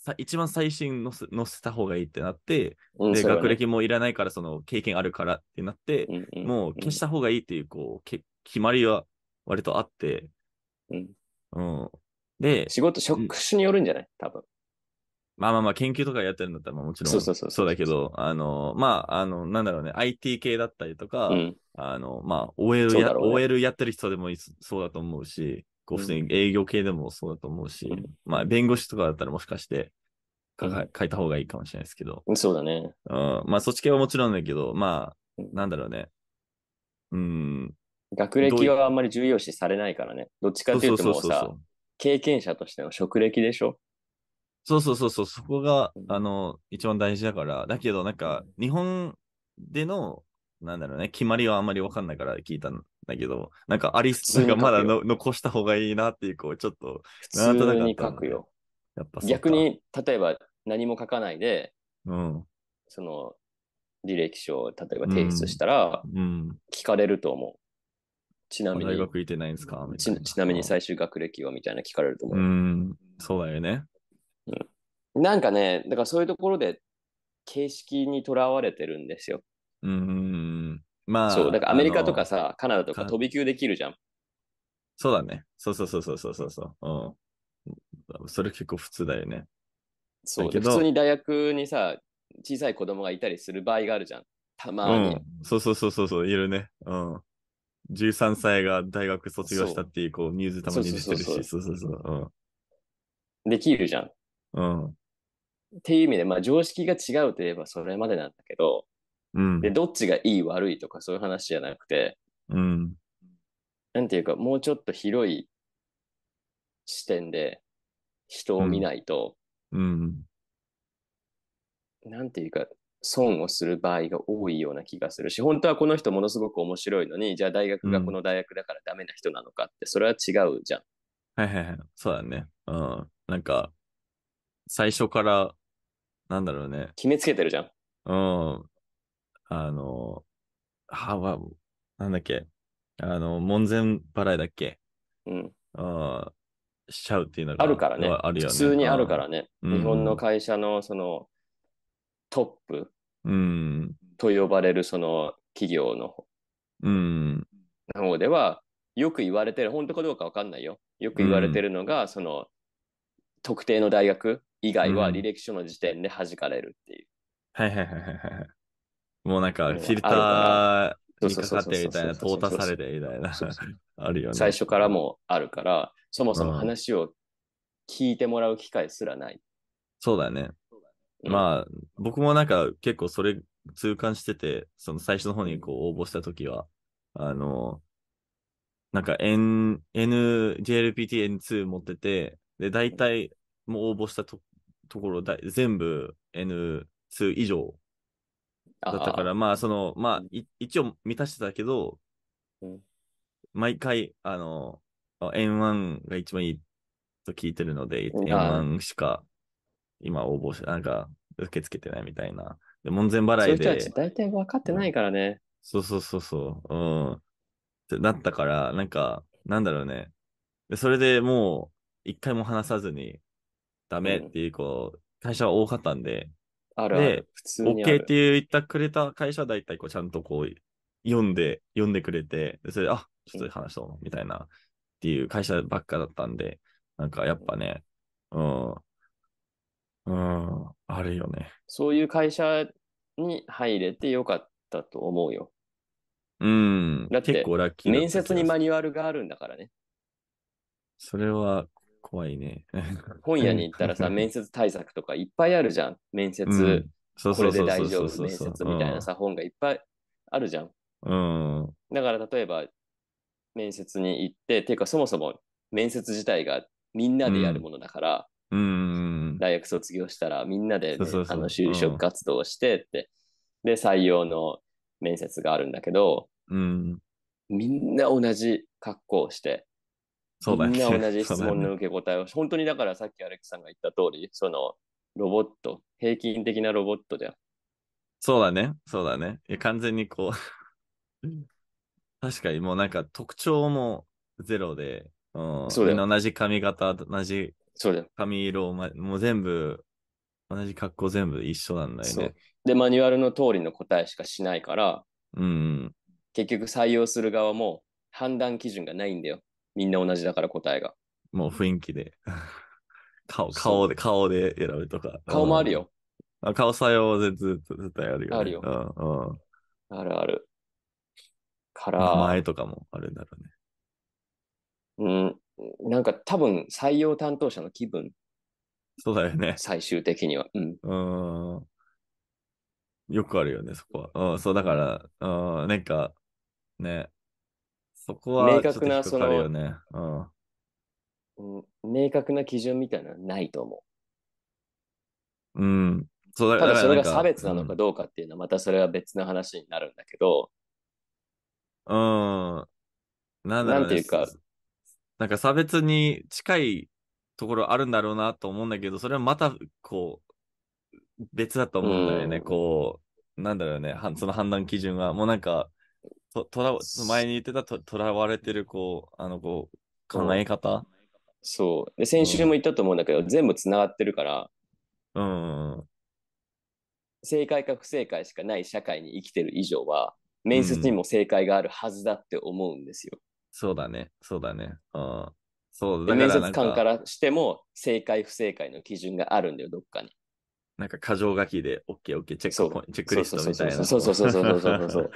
さ一番最新のせ載せた方がいいってなって、うん、で、ね、学歴もいらないから、その経験あるからってなって、うんうん、もう消した方がいいっていう、こう、け決まりは割とあって、うん、うん、で、仕事、職種によるんじゃない多分。まあまあまあ、研究とかやってるんだったら、もちろん、そうそうそう。そうだけど、あの、まあ、あの、なんだろうね、IT 系だったりとか、うんあの、まあ、OL や、ね OL やってる人でもいそうだと思うし、こう普通に営業系でもそうだと思うし、うんまあ、弁護士とかだったらもしかして、かか書いた方がいいかもしれないですけど、うんそうだね。うん、まあ、そっち系はもちろんだけど、まあ、なんだろうね。うん、学歴はあんまり重要視されないからね。どっちかっていうともうさ、経験者としての職歴でしょそうそうそうそう、そこが、あの、一番大事だから、だけどなんか、日本での、なんだろうね、決まりはあんまりわかんないから聞いたんだけど、なんかアリスがまだの残した方がいいなっていう、こう、ちょっと、普通に書くよ。やっぱ逆に、例えば何も書かないで、うん、その、履歴書を例えば提出したら、聞かれると思う、ちなみに。大学行ってないんですかみちなみに最終学歴はみたいな聞かれると思う。うん、そうだよね。うん、なんかね、だからそういうところで形式にとらわれてるんですよ。うん。まあ、そう、だからアメリカとかさ、カナダとか飛び級できるじゃん。そうだね。そうそうそうそうそうそう。うん。それ結構普通だよね。そう普通に大学にさ、小さい子供がいたりする場合があるじゃん。たまに。うん、そうそうそうそう、いるね。うん。13歳が大学卒業したっていう、こう、ニュースたまに出てるし、そうそうそう。できるじゃん。うん。っていう意味で、まあ、常識が違うといえばそれまでなんだけど、うん、で、どっちがいい悪いとかそういう話じゃなくて、うん。なんていうか、もうちょっと広い視点で人を見ないと、うん。うん、なんていうか、損をする場合が多いような気がするし本当はこの人ものすごく面白いのにじゃあ大学がこの大学だからダメな人なのかって、それは違うじゃん。はいはいはい。そうだね。うん。なんか、最初から、なんだろうね。決めつけてるじゃん。うん。あの、はわ、なんだっけ。あの、門前払いだっけ。うん。あしちゃうっていうのがあるからね。あるよね。普通にあるからね。日本の会社のその、トップと呼ばれるその企業の方では、よく言われてる、本当かどうかわかんないよ。よく言われてるのが、その特定の大学以外は履歴書の時点で弾かれるっていう。はいはいはいはいはい。もうなんかフィルターにかかってみたいな、淘汰されてみたいな。あるよね。最初からもあるから、そもそも話を聞いてもらう機会すらない。そうだね。まあ、僕もなんか結構それ痛感してて、その最初の方にこう応募した時は、あの、なんか N、N、JLPT-N2 持ってて、で、大体もう応募したとところだ、全部 N2 以上だったから、まあ、その、まあ、一応満たしてたけど、毎回、あの、N1 が一番いいと聞いてるので、N1 しか今応募し、なんか受け付けてないみたいな。で、門前払いで。そういた大体分かってないからね。そうそうそうそう。うん。ってなったから、なんか、なんだろうね。で、それでもう、一回も話さずに、ダメっていうこう、会社は多かったんで、あるある普通に OK っていう言ったくれた会社は大体こうちゃんとこう読んで、読んでくれて、でそれで、あ、ちょっと話そう、みたいな、っていう会社ばっかだったんで、なんかやっぱね、うん、うん、あるよね。そういう会社に入れてよかったと思うよ。うん。だって、結構ラッキー面接にマニュアルがあるんだからね。それは怖いね。本屋に行ったらさ、面接対策とかいっぱいあるじゃん。面接、うん、これで大丈夫、面接みたいなさ、うん、本がいっぱいあるじゃん。うん。だから例えば、面接に行って、ていうかそもそも面接自体がみんなでやるものだから、うん大学卒業したらみんなで、あの就職活動をしてって、うん、で採用の面接があるんだけど、うん、みんな同じ格好をして、そうだね、みんな同じ質問の受け答えを、ね、本当にだからさっきアレックさんが言った通り、そのロボット、平均的なロボットじゃん。そうだね、そうだね。完全にこう 確かにもうなんか特徴もゼロで、うん、そうだ同じ髪型、同じそうだよ。髪色も、もう全部、同じ格好全部一緒なんだよね。で、マニュアルの通りの答えしかしないから、うん。結局採用する側も判断基準がないんだよ。みんな同じだから答えが。もう雰囲気で。顔、顔で、顔で選ぶとか。顔もあるよ。あ顔採用はずっと絶対あるよ、ね。あるようんあるある。か名前とかもあるんだろうね。うん、なんか多分採用担当者の気分。そうだよね。最終的には。うん。うんよくあるよね、そこは。うん、そうだから、うん、なんか、ね、そこは、明確な、その、うん。明確な基準みたいなのはないと思う。うん。そうだただそれが差別なのかどうかっていうのは、またそれは別の話になるんだけど、うん。なんだろう、ね、なんていうか、なんか差別に近いところあるんだろうなと思うんだけど、それはまた、こう、別だと思うんだよね。うん、こう、なんだろうね、その判断基準は。もうなんか、ととら前に言ってたととらわれてる、こう、あの、こう、考え方、うん、そうで。先週も言ったと思うんだけど、うん、全部つながってるから、うん。正解か不正解しかない社会に生きてる以上は、面接にも正解があるはずだって思うんですよ。そうだね、そうだね。うん。そうだ面接官からしても正解不正解の基準があるんだよ、どっかに。なんか箇条書きで OKOK、OK OK、チェックポイント、チェックリストみたいな。そうそうそうそうそうそう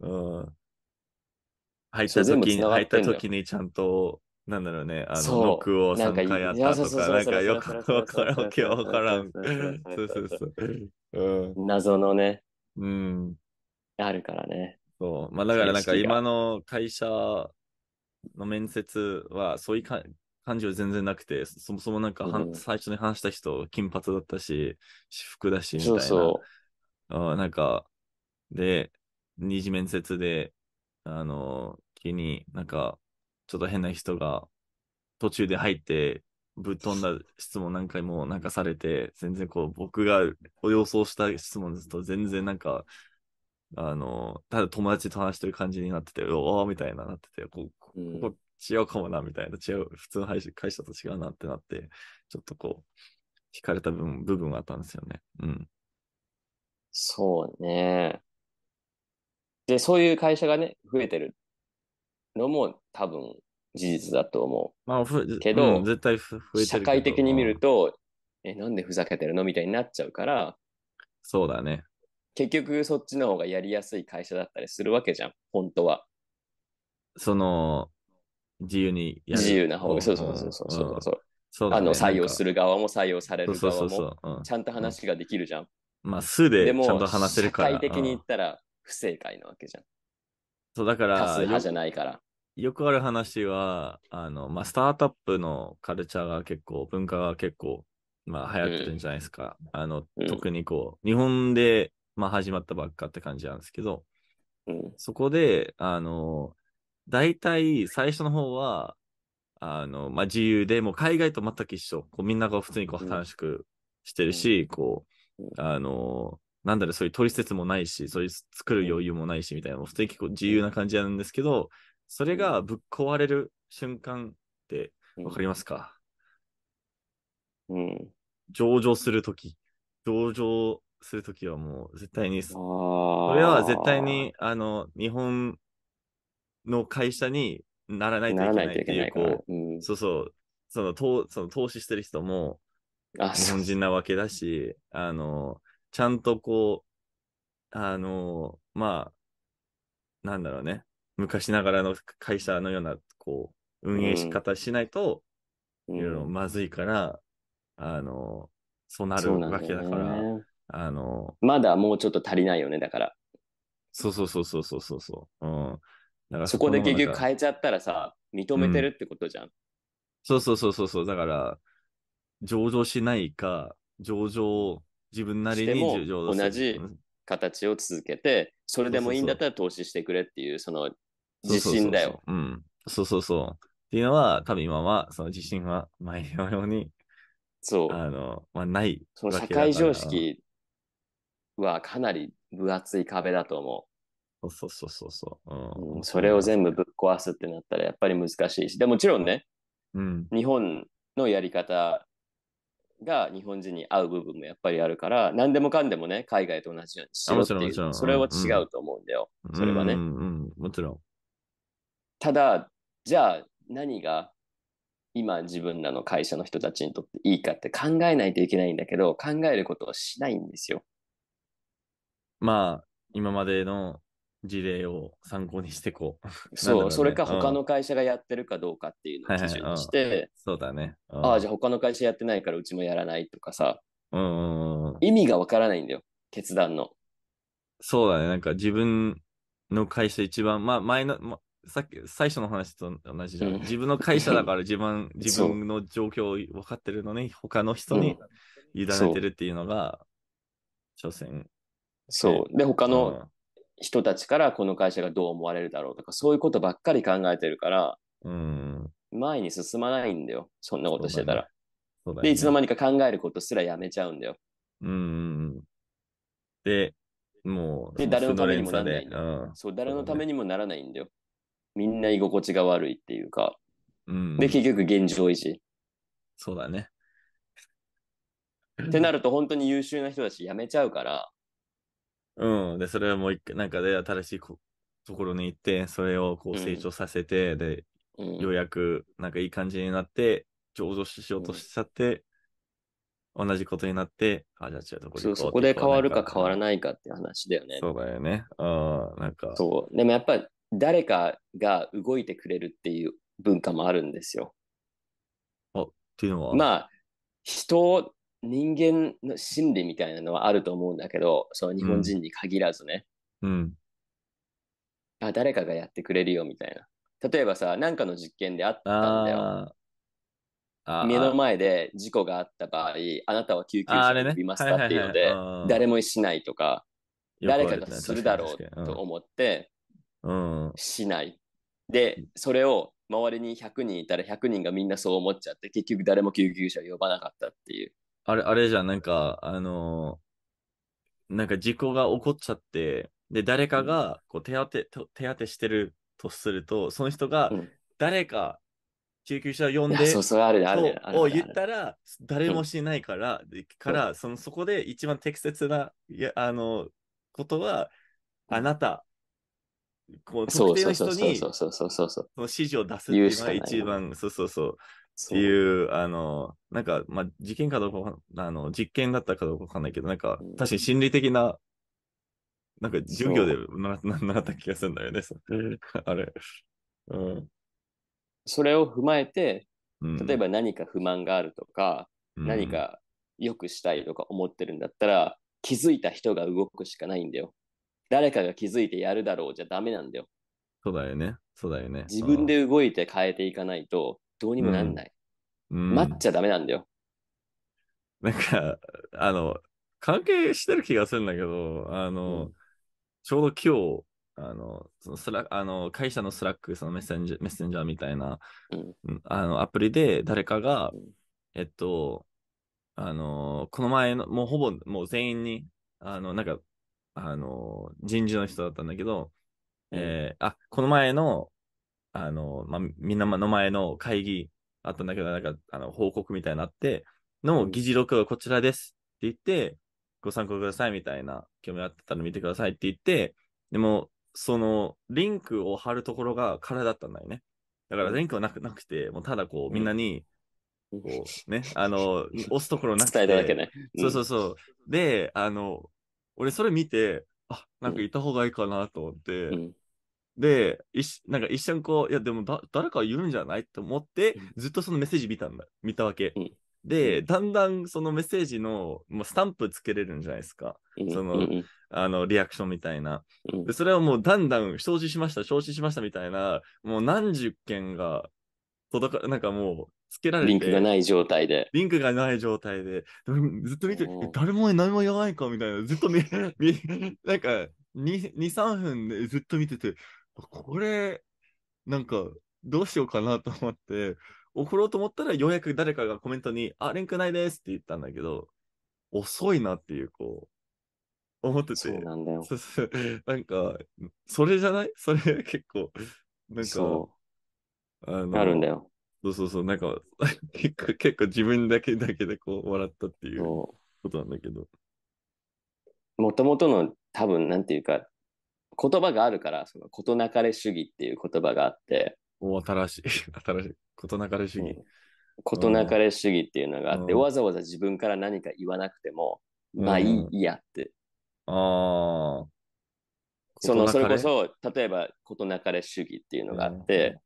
うん。入った時に、入った時にちゃんと、なんだろうね、あの、ノックを3回やったとか、なんかよくわからん、今日わからん。そうそうそう。うん、謎のね。うん。あるからね。そう。まあだからなんか今の会社の面接はそういうか感じは全然なくて、そもそもなんかはん、うん、最初に話した人、金髪だったし、私服だし、みたいな。そうなんか、で、二次面接で、あの、気になんか、ちょっと変な人が途中で入って、ぶっ飛んだ質問何回もなんかされて、全然こう、僕が予想した質問ですと全然なんかあの、ただ友達と話してる感じになってて、おおみたいななってて、こここ違うかもなみたいな、違う、普通の会社と違うなってなって、ちょっとこう、惹かれた部分部分があったんですよね。うん。そうね。で、そういう会社がね、増えてるのも多分事実だと思う。まあ、ふけど、うん、絶対増えてる社会的に見ると、え、なんでふざけてるのみたいになっちゃうから、そうだね。結局そっちの方がやりやすい会社だったりするわけじゃん、本当は。その、自由にやる。自由な方が、そうそうそうそうそうそう。そうね、あの採用する側も採用される側もちゃんと話ができるじゃん。まあ、素でちゃんと話せるから。社会的に言ったら不正解なわけじゃん。そうだから、数派じゃないから。よくある話は、あの、まあ、スタートアップのカルチャーが結構、文化が結構、まあ、流行ってるんじゃないですか。うん、あの、特にこう、日本でまあ始まったばっかって感じなんですけど、うん、そこで、あの、大体最初の方は、あの、まあ自由で、もう海外と全く一緒。こうみんなが普通にこう楽しくしてるし、うん、こう、あの、なんだろう、そういう取説もないし、そういう作る余裕もないし、みたいな、普通に結構自由な感じなんですけど、それがぶっ壊れる瞬間ってわかりますか、うん、上場するとき、上場するときはもう絶対に、それは絶対にあの日本の会社にならないといけないっていう、こう、そうそう、その投その投資してる人も日本人なわけだし、あの、ちゃんとこう、あの、まあ、なんだろうね、昔ながらの会社のような、こう、運営し方しないと、うん、いろいろまずいから、あの、そうなるわけだから、ね、あの、まだもうちょっと足りないよね、だから。そうそうそうそうそうそうう。ん。だからそこで結局変えちゃったらさ、認めてるってことじゃん。うん、そうそうそうそうそう。だから、上場しないか、上場、自分なりに上場同じ形を続けて、それでもいいんだったら投資してくれっていう、その自信だよ。うん。そうそうそう。っていうのは、多分今は、その自信は前のように、そう。あの、まあ、ない。その社会常識はかなり分厚い壁だと思う。そうそうそうそう。うん、それを全部ぶっ壊すってなったらやっぱり難しいし、でもちろんね、うん、日本のやり方が日本人に合う部分もやっぱりあるから、何でもかんでもね、海外と同じようにしろっていう、それは違うと思うんだよ、うん、それはね、うんうん、もちろん。ただ、じゃあ何が今自分らの会社の人たちにとっていいかって考えないといけないんだけど、考えることはしないんですよ。まあ、今までの事例を参考にしてこう。そう、ね、それか他の会社がやってるかどうかっていうのを基準にして、そうだね。ああ、じゃあ他の会社やってないからうちもやらないとかさ、意味がわからないんだよ、決断の。そうだね、なんか自分の会社一番、まあ前の、まさっき最初の話と同じじゃん。自分の会社だから 自分自分の状況を分かってるのに、他の人に委ねてるっていうのが、所詮そう。で、他の人たちからこの会社がどう思われるだろうとか、そういうことばっかり考えてるから、うん、前に進まないんだよ。そんなことしてたら。ねね、で、いつの間にか考えることすらやめちゃうんだよ。うん。で、もう、で、誰のためにもならない。そう、誰のためにもならないんだよ。みんな居心地が悪いっていうか。うん、で、結局現状維持。そうだね。ってなると本当に優秀な人たち辞めちゃうから、うん。で、それはもう一回、なんかで、新しいところに行って、それをこう成長させて、うん、で、ようやく、なんかいい感じになって、上場しようとしちゃって、うん、同じことになって、あ、じゃあ違うところそう、そこで変わるか変わらないかっていう話だよね。そうだよね。ああ、なんか。そう。でもやっぱ、誰かが動いてくれるっていう文化もあるんですよ。あ、っていうのはまあ、人人間の心理みたいなのはあると思うんだけど、その日本人に限らずね。うん。あ、誰かがやってくれるよみたいな。例えばさ、何かの実験であったんだよ。目の前で事故があった場合、あなたは救急車呼びますかっていうので、誰もしないとか、誰かがするだろうと思って、しない。で、それを周りに100人いたら100人がみんなそう思っちゃって、結局誰も救急車呼ばなかったっていう。あれ、あれじゃん、なんか、あのーなんか事故が起こっちゃって、で、誰かがこう手当て、手当てしてるとすると、その人が誰か救急車を呼んで、そう、そう、あるあるを言ったら、誰もしないから、でから、そのそこで一番適切な、いや、あの、ことは、あなた、こう、特定の人にそうそうそうそうの指示を出すっていうのが一番、そうそうそう、っていう、あの、なんか、まあ、事件かどうか、あの、実験だったかどうかわかんないけど、なんか、確かに心理的な、なんか授業でなななかった気がするんだよね、あれ。うん。それを踏まえて、例えば何か不満があるとか、うん、何か良くしたいとか思ってるんだったら、気づいた人が動くしかないんだよ。誰かが気づいてやるだろうじゃダメなんだよ。そうだよね。そうだよね。自分で動いて変えていかないと、どうにもなんない。うん、待っちゃダメなんだよ。なんか、あの、関係してる気がするんだけど、あの、うん、ちょうど今日、あの、そのスラあの会社のスラック、そのメッセンジャー、メッセンジャーみたいな、うん、あの、アプリで誰かが、えっと、あの、この前の、もうほぼ、もう全員に、あの、なんか、あの、人事の人だったんだけど、えー、あ、この前のあの、まあ、みんなの前の会議あったんだけど、なんか、あの、報告みたいになって、の議事録はこちらですって言って、ご参考くださいみたいな、興味あったら見てくださいって言って、でも、その、リンクを貼るところが空だったんだよね。だから、リンクはなくなくて、もうただこう、みんなに、こう、ね、あの、押すところなくて。伝えただけね。そうそうそう。で、あの、俺それ見て、あ、なんかいた方がいいかなと思って、うん、で、一なんか一瞬こう、いや、でもだ誰かいるんじゃないと思って、ずっとそのメッセージ見たんだ、見たわけ。うん、で、だんだんそのメッセージの、もうスタンプつけれるんじゃないですか。その、うん、あの、リアクションみたいな。で、それはもうだんだん承知しました、承知しましたみたいな、もう何十件が届か、なんかもう、つけられて。リンクがない状態で。リンクがない状態で。ずっと見て、誰も何も言わないかみたいな、ずっと見、見、なんか、2、2 3分でずっと見てて、これ、なんか、どうしようかなと思って、送ろうと思ったら、ようやく誰かがコメントに、あ、れ、ンないですって言ったんだけど、遅いなっていう、こう、思ってて。そうなんだよ。なんか、それじゃないそれ結構、なんか、あの、あるんだよ。そうそうそう、なんか、結構、結構自分だけだけでこう、笑ったっていうことなんだけど。もともとの多分、なんていうか、言葉があるから、その事なかれ主義っていう言葉があって。お新しい、新しい、事なかれ主義。事、となかれ主義っていうのがあって、わざわざ自分から何か言わなくても、まあいいやって。ああ。その、それこそ、例えば、事なかれ主義っていうのがあって、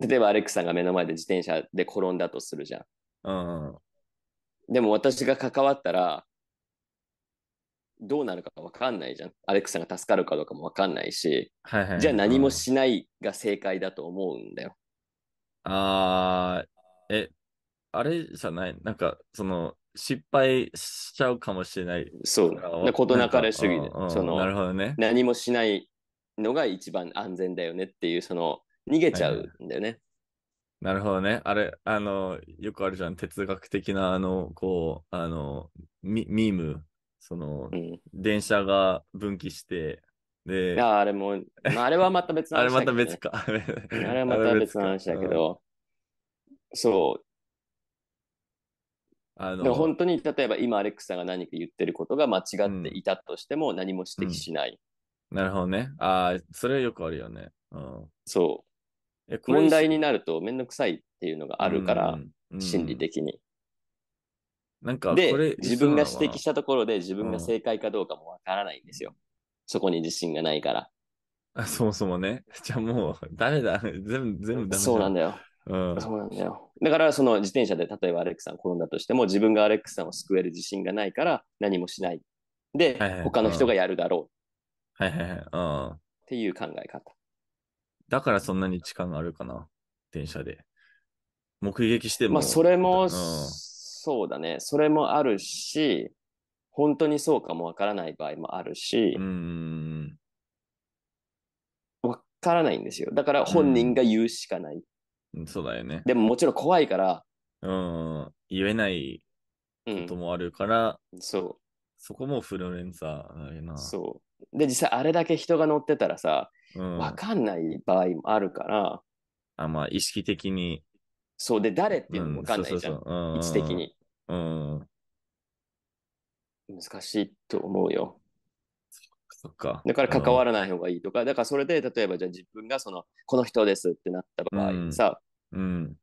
例えば、アレックさんが目の前で自転車で転んだとするじゃん。うん。でも私が関わったら、どうなるかわかんないじゃん。アレクサが助かるかどうかもわかんないし、はいはい、じゃあ何もしないが正解だと思うんだよ。あー、え、あれじゃないなんか、その、失敗しちゃうかもしれない。そう。ことなかれ主義で、その、なるほどね。何もしないのが一番安全だよねっていう、その、逃げちゃうんだよね。はいなるほどね。あれ、あの、よくあるじゃん。哲学的な、あの、こう、あの、ミミームその、うん、電車が分岐して、で、いや、あれも、まあ、あれはまた別の話、ね、あれまた別か。あれはまた別の話だけど、うん、そう。あの本当に例えば今アレックスさんが何か言ってることが間違っていたとしても何も指摘しない。うん、なるほどね。ああ、それはよくあるよね。うん、そう。問題になると面倒くさいっていうのがあるから、心理的に。なんかで、自分が指摘したところで自分が正解かどうかもわからないんですよ、うん、そこに自信がないから。あそもそもね。じゃあもう、誰だ 全部、全部ダメそうなんだよ。うん、そうなんだよ。だから、その自転車で、例えばアレックさん転んだとしても、自分がアレックさんを救える自信がないから何もしない。で、はいはい、他の人がやるだろう。はいはいはい。うん、っていう考え方。だからそんなに時間があるかな、電車で。目撃しても。まあ、それも、うんそうだね。それもあるし、本当にそうかもわからない場合もあるし、わからないんですよ。だから本人が言うしかない。うん、そうだよね。でももちろん怖いから、うん、言えないこともあるから、うん、そう。そこもフルレンサーだよな。そう。で、実際あれだけ人が乗ってたらさ、わ、うん、かんない場合もあるから。あ、まあ、意識的に。そうで、誰っていうのもわかんないじゃん。位置的に。うん。難しいと思うよ。そっか。だから関わらない方がいいとか、だからそれで例えばじゃあ自分がその、この人ですってなった場合、うん、さ、うん、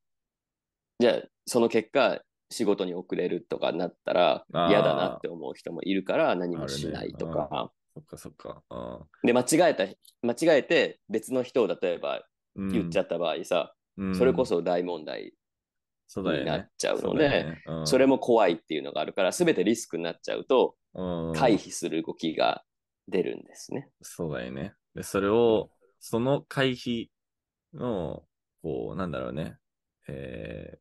じゃあその結果、仕事に遅れるとかなったら嫌だなって思う人もいるから何もしないとか。ね、そっかそっか。で、間違えた、間違えて別の人を例えば言っちゃった場合さ、うん、それこそ大問題になっちゃうので、ねそねうん、それも怖いっていうのがあるから、すべてリスクになっちゃうと、回避する動きが出るんですね。そうだよね。で、それを、その回避の、こう、なんだろうね、え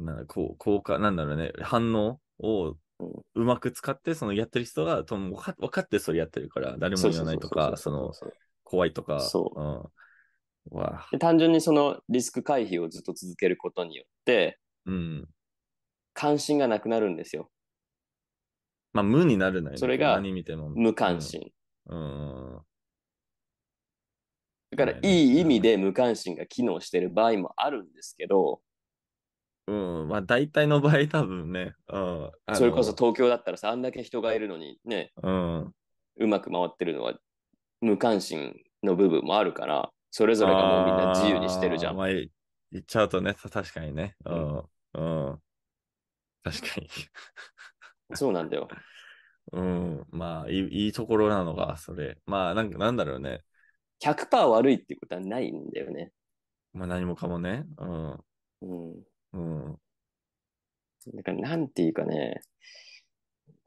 ー、なんこう、効果、なんだろうね、反応をうまく使って、そのやってる人が、と分か分かってそれやってるから、誰も言わないとか、そ怖いとか、そう。うん単純にそのリスク回避をずっと続けることによって、うん。関心がなくなるんですよ。まあ、無になるなよ。それが何見ても無関心。うん。だから、いい意味で無関心が機能してる場合もあるんですけど、うん、まあ大体の場合多分ね、うん、それこそ東京だったらさ、あんだけ人がいるのにね、うん、うまく回ってるのは無関心の部分もあるから、それぞれがもうみんな自由にしてるじゃん。まあ、言っちゃうとね、確かにね。うん。うん。確かに。そうなんだよ。うん。まあいい、いいところなのが、それ。まあ、なんか、なんだろうね。100%悪いってことはないんだよね。まあ、何もかもね。うん。うん。うん。なんか、なんていうかね、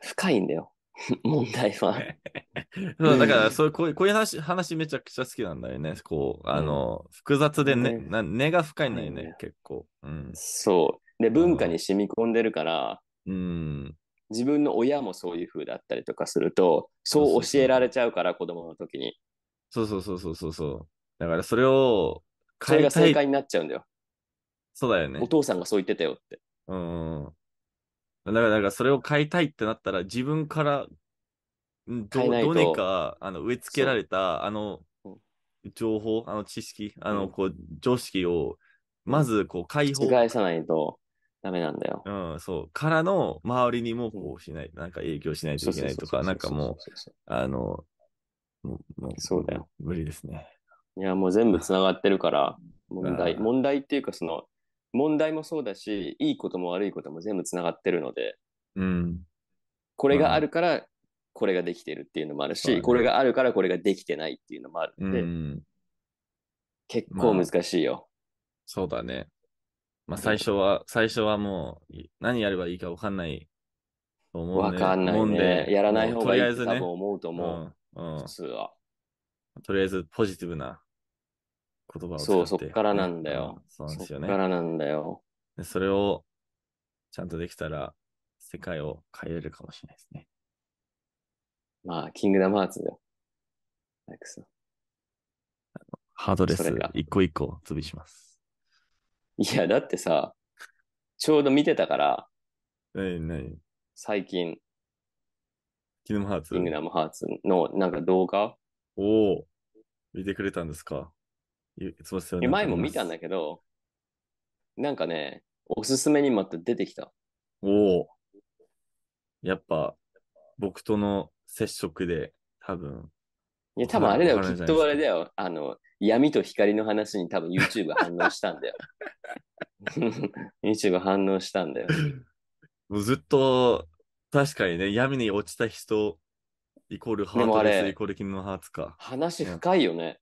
深いんだよ。問題は。そうだから、そうこういうこういう話話めちゃくちゃ好きなんだよね。こう、あの、複雑でね、根が深いんだよね、結構、うん。そう。で、文化に染み込んでるから、うん、自分の親もそういう風だったりとかすると、そう教えられちゃうから、子供の時に。そうそうそうそうそうそう。だからそれを変え、それが正解になっちゃうんだよ。そうだよね。お父さんがそう言ってたよって。うん。だから、だからそれを買いたいってなったら、自分からどどうかあの植え付けられた、あの、情報、あの知識、あの、こう、常識を、まず、こう、解放。返さないとダメなんだよ。うん、そう。からの、周りにも、こうしない、なんか影響しないといけないとか、なんかもう、あの、もうそうだよ。無理ですね。いや、もう全部繋がってるから、問題、問題っていうか、その、問題もそうだし、いいことも悪いことも全部つながってるので、うん、これがあるから、これができてるっていうのもあるし、ね、これがあるからこれができてないっていうのもあるので、うん、結構難しいよ、まあ。そうだね。まあ最初は、最初はもう何やればいいか分かんないと思う、ね。分かんないね。やらない方がいいと、多分思うと思う、うんうん、普通は。とりあえずポジティブな言葉を使って。そう、そっからなんだよ。そうなんですよね。そっからなんだよ。でそれをちゃんとできたら、世界を変えれるかもしれないですね。まあ、キングダムハーツだよ。アクハードレス、一個一個潰します。いや、だってさ、ちょうど見てたから、何何最近、キングダムハーツキングダムハーツのなんか動画おお、見てくれたんですかそうですよね。前も見たんだけど、なんかね、おすすめにまた出てきた。おお。やっぱ、僕との接触で、多分。いや、多分あれだよ、きっとあれだよ。あの、闇と光の話に多分 YouTube 反応したんだよ。YouTube 反応したんだよ。もうずっと、確かにね、闇に落ちた人、イコールハートです、イコール君のハーツか。話深いよね。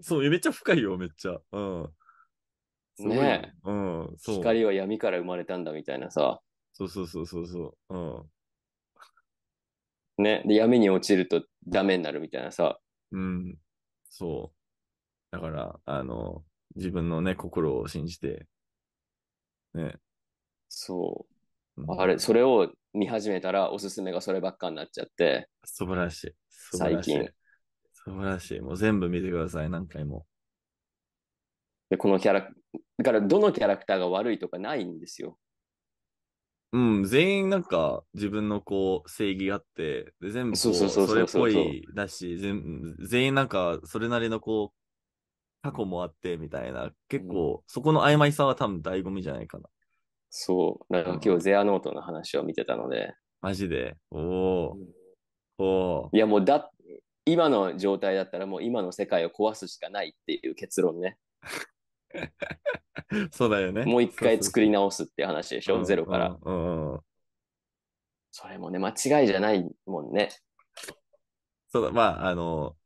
そう、めっちゃ深いよ、めっちゃ。うん。ねえ。うん、そう。光は闇から生まれたんだみたいなさ。そうそうそうそうう。ん。ね、で、闇に落ちるとダメになるみたいなさ。うん。そう。だから、あの、自分のね、心を信じて、ね。そう。うん、あれ、それを見始めたら、おすすめがそればっかになっちゃって。素晴らしい。最近。素晴らしい。もう全部見てください、何回も。で、このキャラ、だからどのキャラクターが悪いとかないんですよ。うん、全員なんか自分のこう正義があって、で全部こうそれっぽいだし、全員なんかそれなりのこう過去もあってみたいな、結構、そこの曖昧さは多分醍醐味じゃないかな。そう、だから今日ゼアノートの話を見てたので。マジでおお、うん、おおいやもうだ、今の状態だったらもう今の世界を壊すしかないっていう結論ね。そうだよね。もう一回作り直すって話でしょ、ゼロから、うんうん。それもね、間違いじゃないもんね。そうだ、まあ、あの、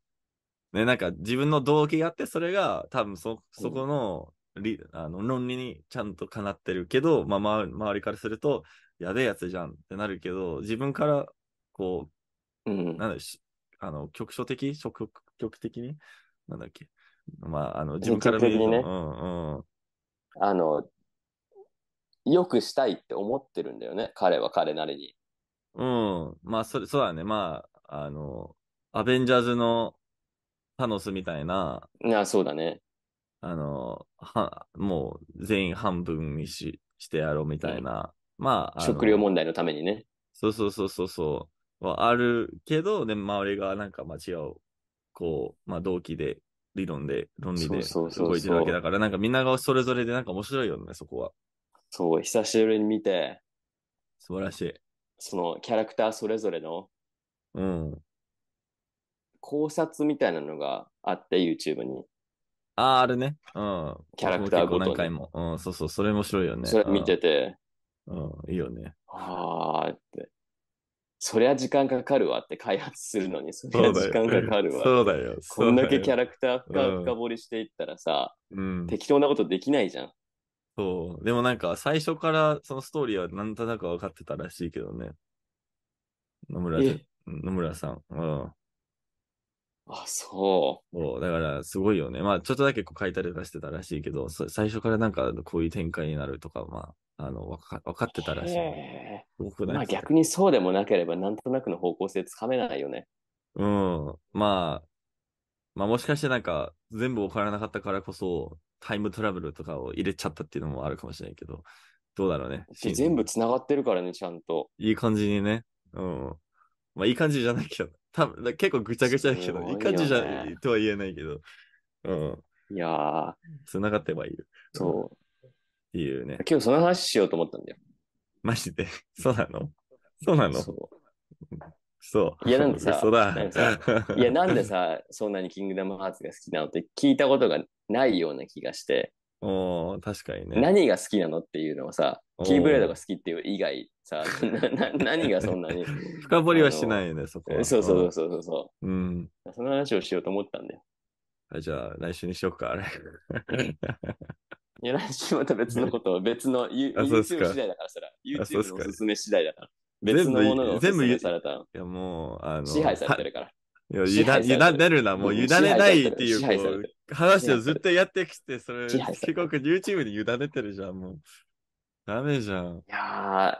ね、なんか自分の動機があって、それが多分そ、そこの、うん、あの論理にちゃんとかなってるけど、まあ、周りからすると、やでやつじゃんってなるけど、自分から、こう、うん、なんだしあの、局所的職局的になんだっけまあ、あの、自分から見ると、ね、うんうん。あの、よくしたいって思ってるんだよね、彼は彼なりに。うん。まあ、それ、そうだね。まあ、あの、アベンジャーズのタノスみたいな。あ、そうだね。あの、は、もう全員半分にししてやろうみたいな。うん、まあ食料問題のためにね。そうそうそうそうそはあるけど、で、周りがなんか、間違う、こう、まあ同期で、理論で、論理で動いてるわけだから、なんかみんながそれぞれでなんか面白いよね、そこは。そう、久しぶりに見て、素晴らしい。そのキャラクターそれぞれのうん。考察みたいなのがあって、YouTube に。ああ、あるね。うん。キャラクターごとに何回も。うん、そうそう、それ面白いよね。それ見てて、うん、うんいいよね。あって。そりゃ時間かかるわって開発するのに、そりゃ時間かかるわ。そうだよ。こんだけキャラクター深掘りしていったらさ、うん、適当なことできないじゃん。そう。でもなんか最初からそのストーリーはなんとなく分かってたらしいけどね。野村野村さん。うん。あ、そう。そうだからすごいよね。まあちょっとだけこう書いたりとかしてたらしいけど、最初からなんかこういう展開になるとか、まああの分かってたらしい。まあ、逆にそうでもなければ、なんとなくの方向性つかめないよね。うん。まあ、まあ、もしかしてなんか、全部分からなかったからこそ、タイムトラブルとかを入れちゃったっていうのもあるかもしれないけど、どうだろうね。全部つながってるからね、ちゃんと。いい感じにね。うん。まあ、いい感じじゃないけど、多分結構ぐちゃぐちゃだけど、いね、いい感じじゃとは言えないけど。うん。いやー。つながってはいる。そう。っていうね。今日その話しようと思ったんだよ。マジでそうなのそうなのそう。そう。いや、なんでさ、いや、なんでさ、そんなにキングダムハーツが好きなのって聞いたことがないような気がして。お確かにね。何が好きなのっていうのはさ、キーブレードが好きっていう以外さ、なな何がそんなに。深掘りはしないよね、そこは。そうそうそうそうそう。うん。その話をしようと思ったんだよ。はい、じゃあ、来週にしようか、あれ。いや、来週また別のことを、別の、ユあそうっ YouTube すか次第だから、それそうっ YouTube のおすすめ次第だから。別のものがおすすめされたの。いや、もう、あの、支配されてるから。いや、ゆだ、ゆだれるねるな、もう委ねないっていう、こう、話をずっとやってきて、それ、支配さ結れ局 YouTube に委ねてるじゃん、もう。ダメじゃん。いや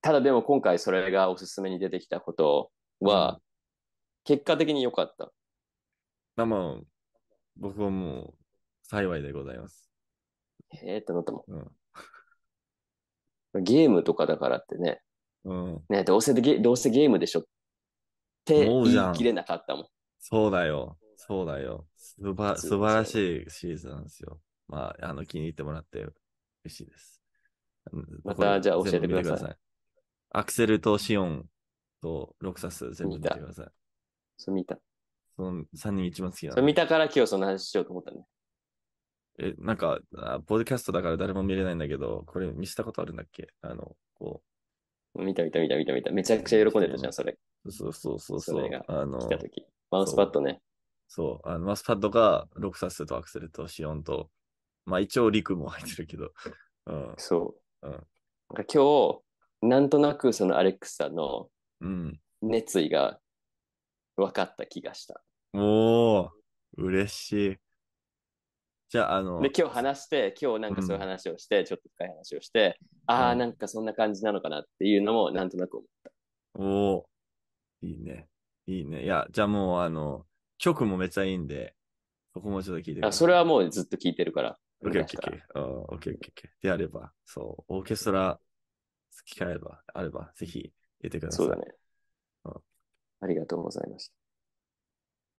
ただでも今回それがおすすめに出てきたことは、結果的に良かった。まあまあ、僕はもう、幸いでございます。へえってなったもん。うん、ゲームとかだからってね、うん、ねどうせゲどうせゲームでしょって言い切れなかったもん。そうだよ。そうだよ。すば素晴らしいシリーズなんですよ。まあ、あの気に入ってもらって嬉しいです。また、じゃあ教えてください。アクセルとシオンとロクサス全部見てください。そう見た。その3人一番好きなの。そ見たから今日その話しようと思ったね。え、なんか、あポッドキャストだから誰も見れないんだけど、これ見せたことあるんだっけあの、こう。見た見た見た見た見た。めちゃくちゃ喜んでたじゃん、それ。そうそうそうそう。それがあの来た時。マウスパッドね。そう、あのマウスパッドがロクサスとアクセルとシオンと、まあ一応リクも入ってるけど。うん、そう。うん、なんか今日、なんとなくそのアレックサの熱意が分かった気がした。うん、おお、嬉しい。じゃあ、あの。で、今日話して、今日なんかそういう話をして、うん、ちょっと深い話をして、ああ、なんかそんな感じなのかなっていうのも、なんとなく思った。おおいいね。いいね。いや、じゃあもう、あの、曲もめっちゃいいんで、そこもちょっと聞いてあ、それはもうずっと聞いてるから。オッケーオッケーオッケーオケー。であれば、そう、オーケストラ、機会あれば、あれば、ぜひ、入れてください。そうだね。ありがとうございました。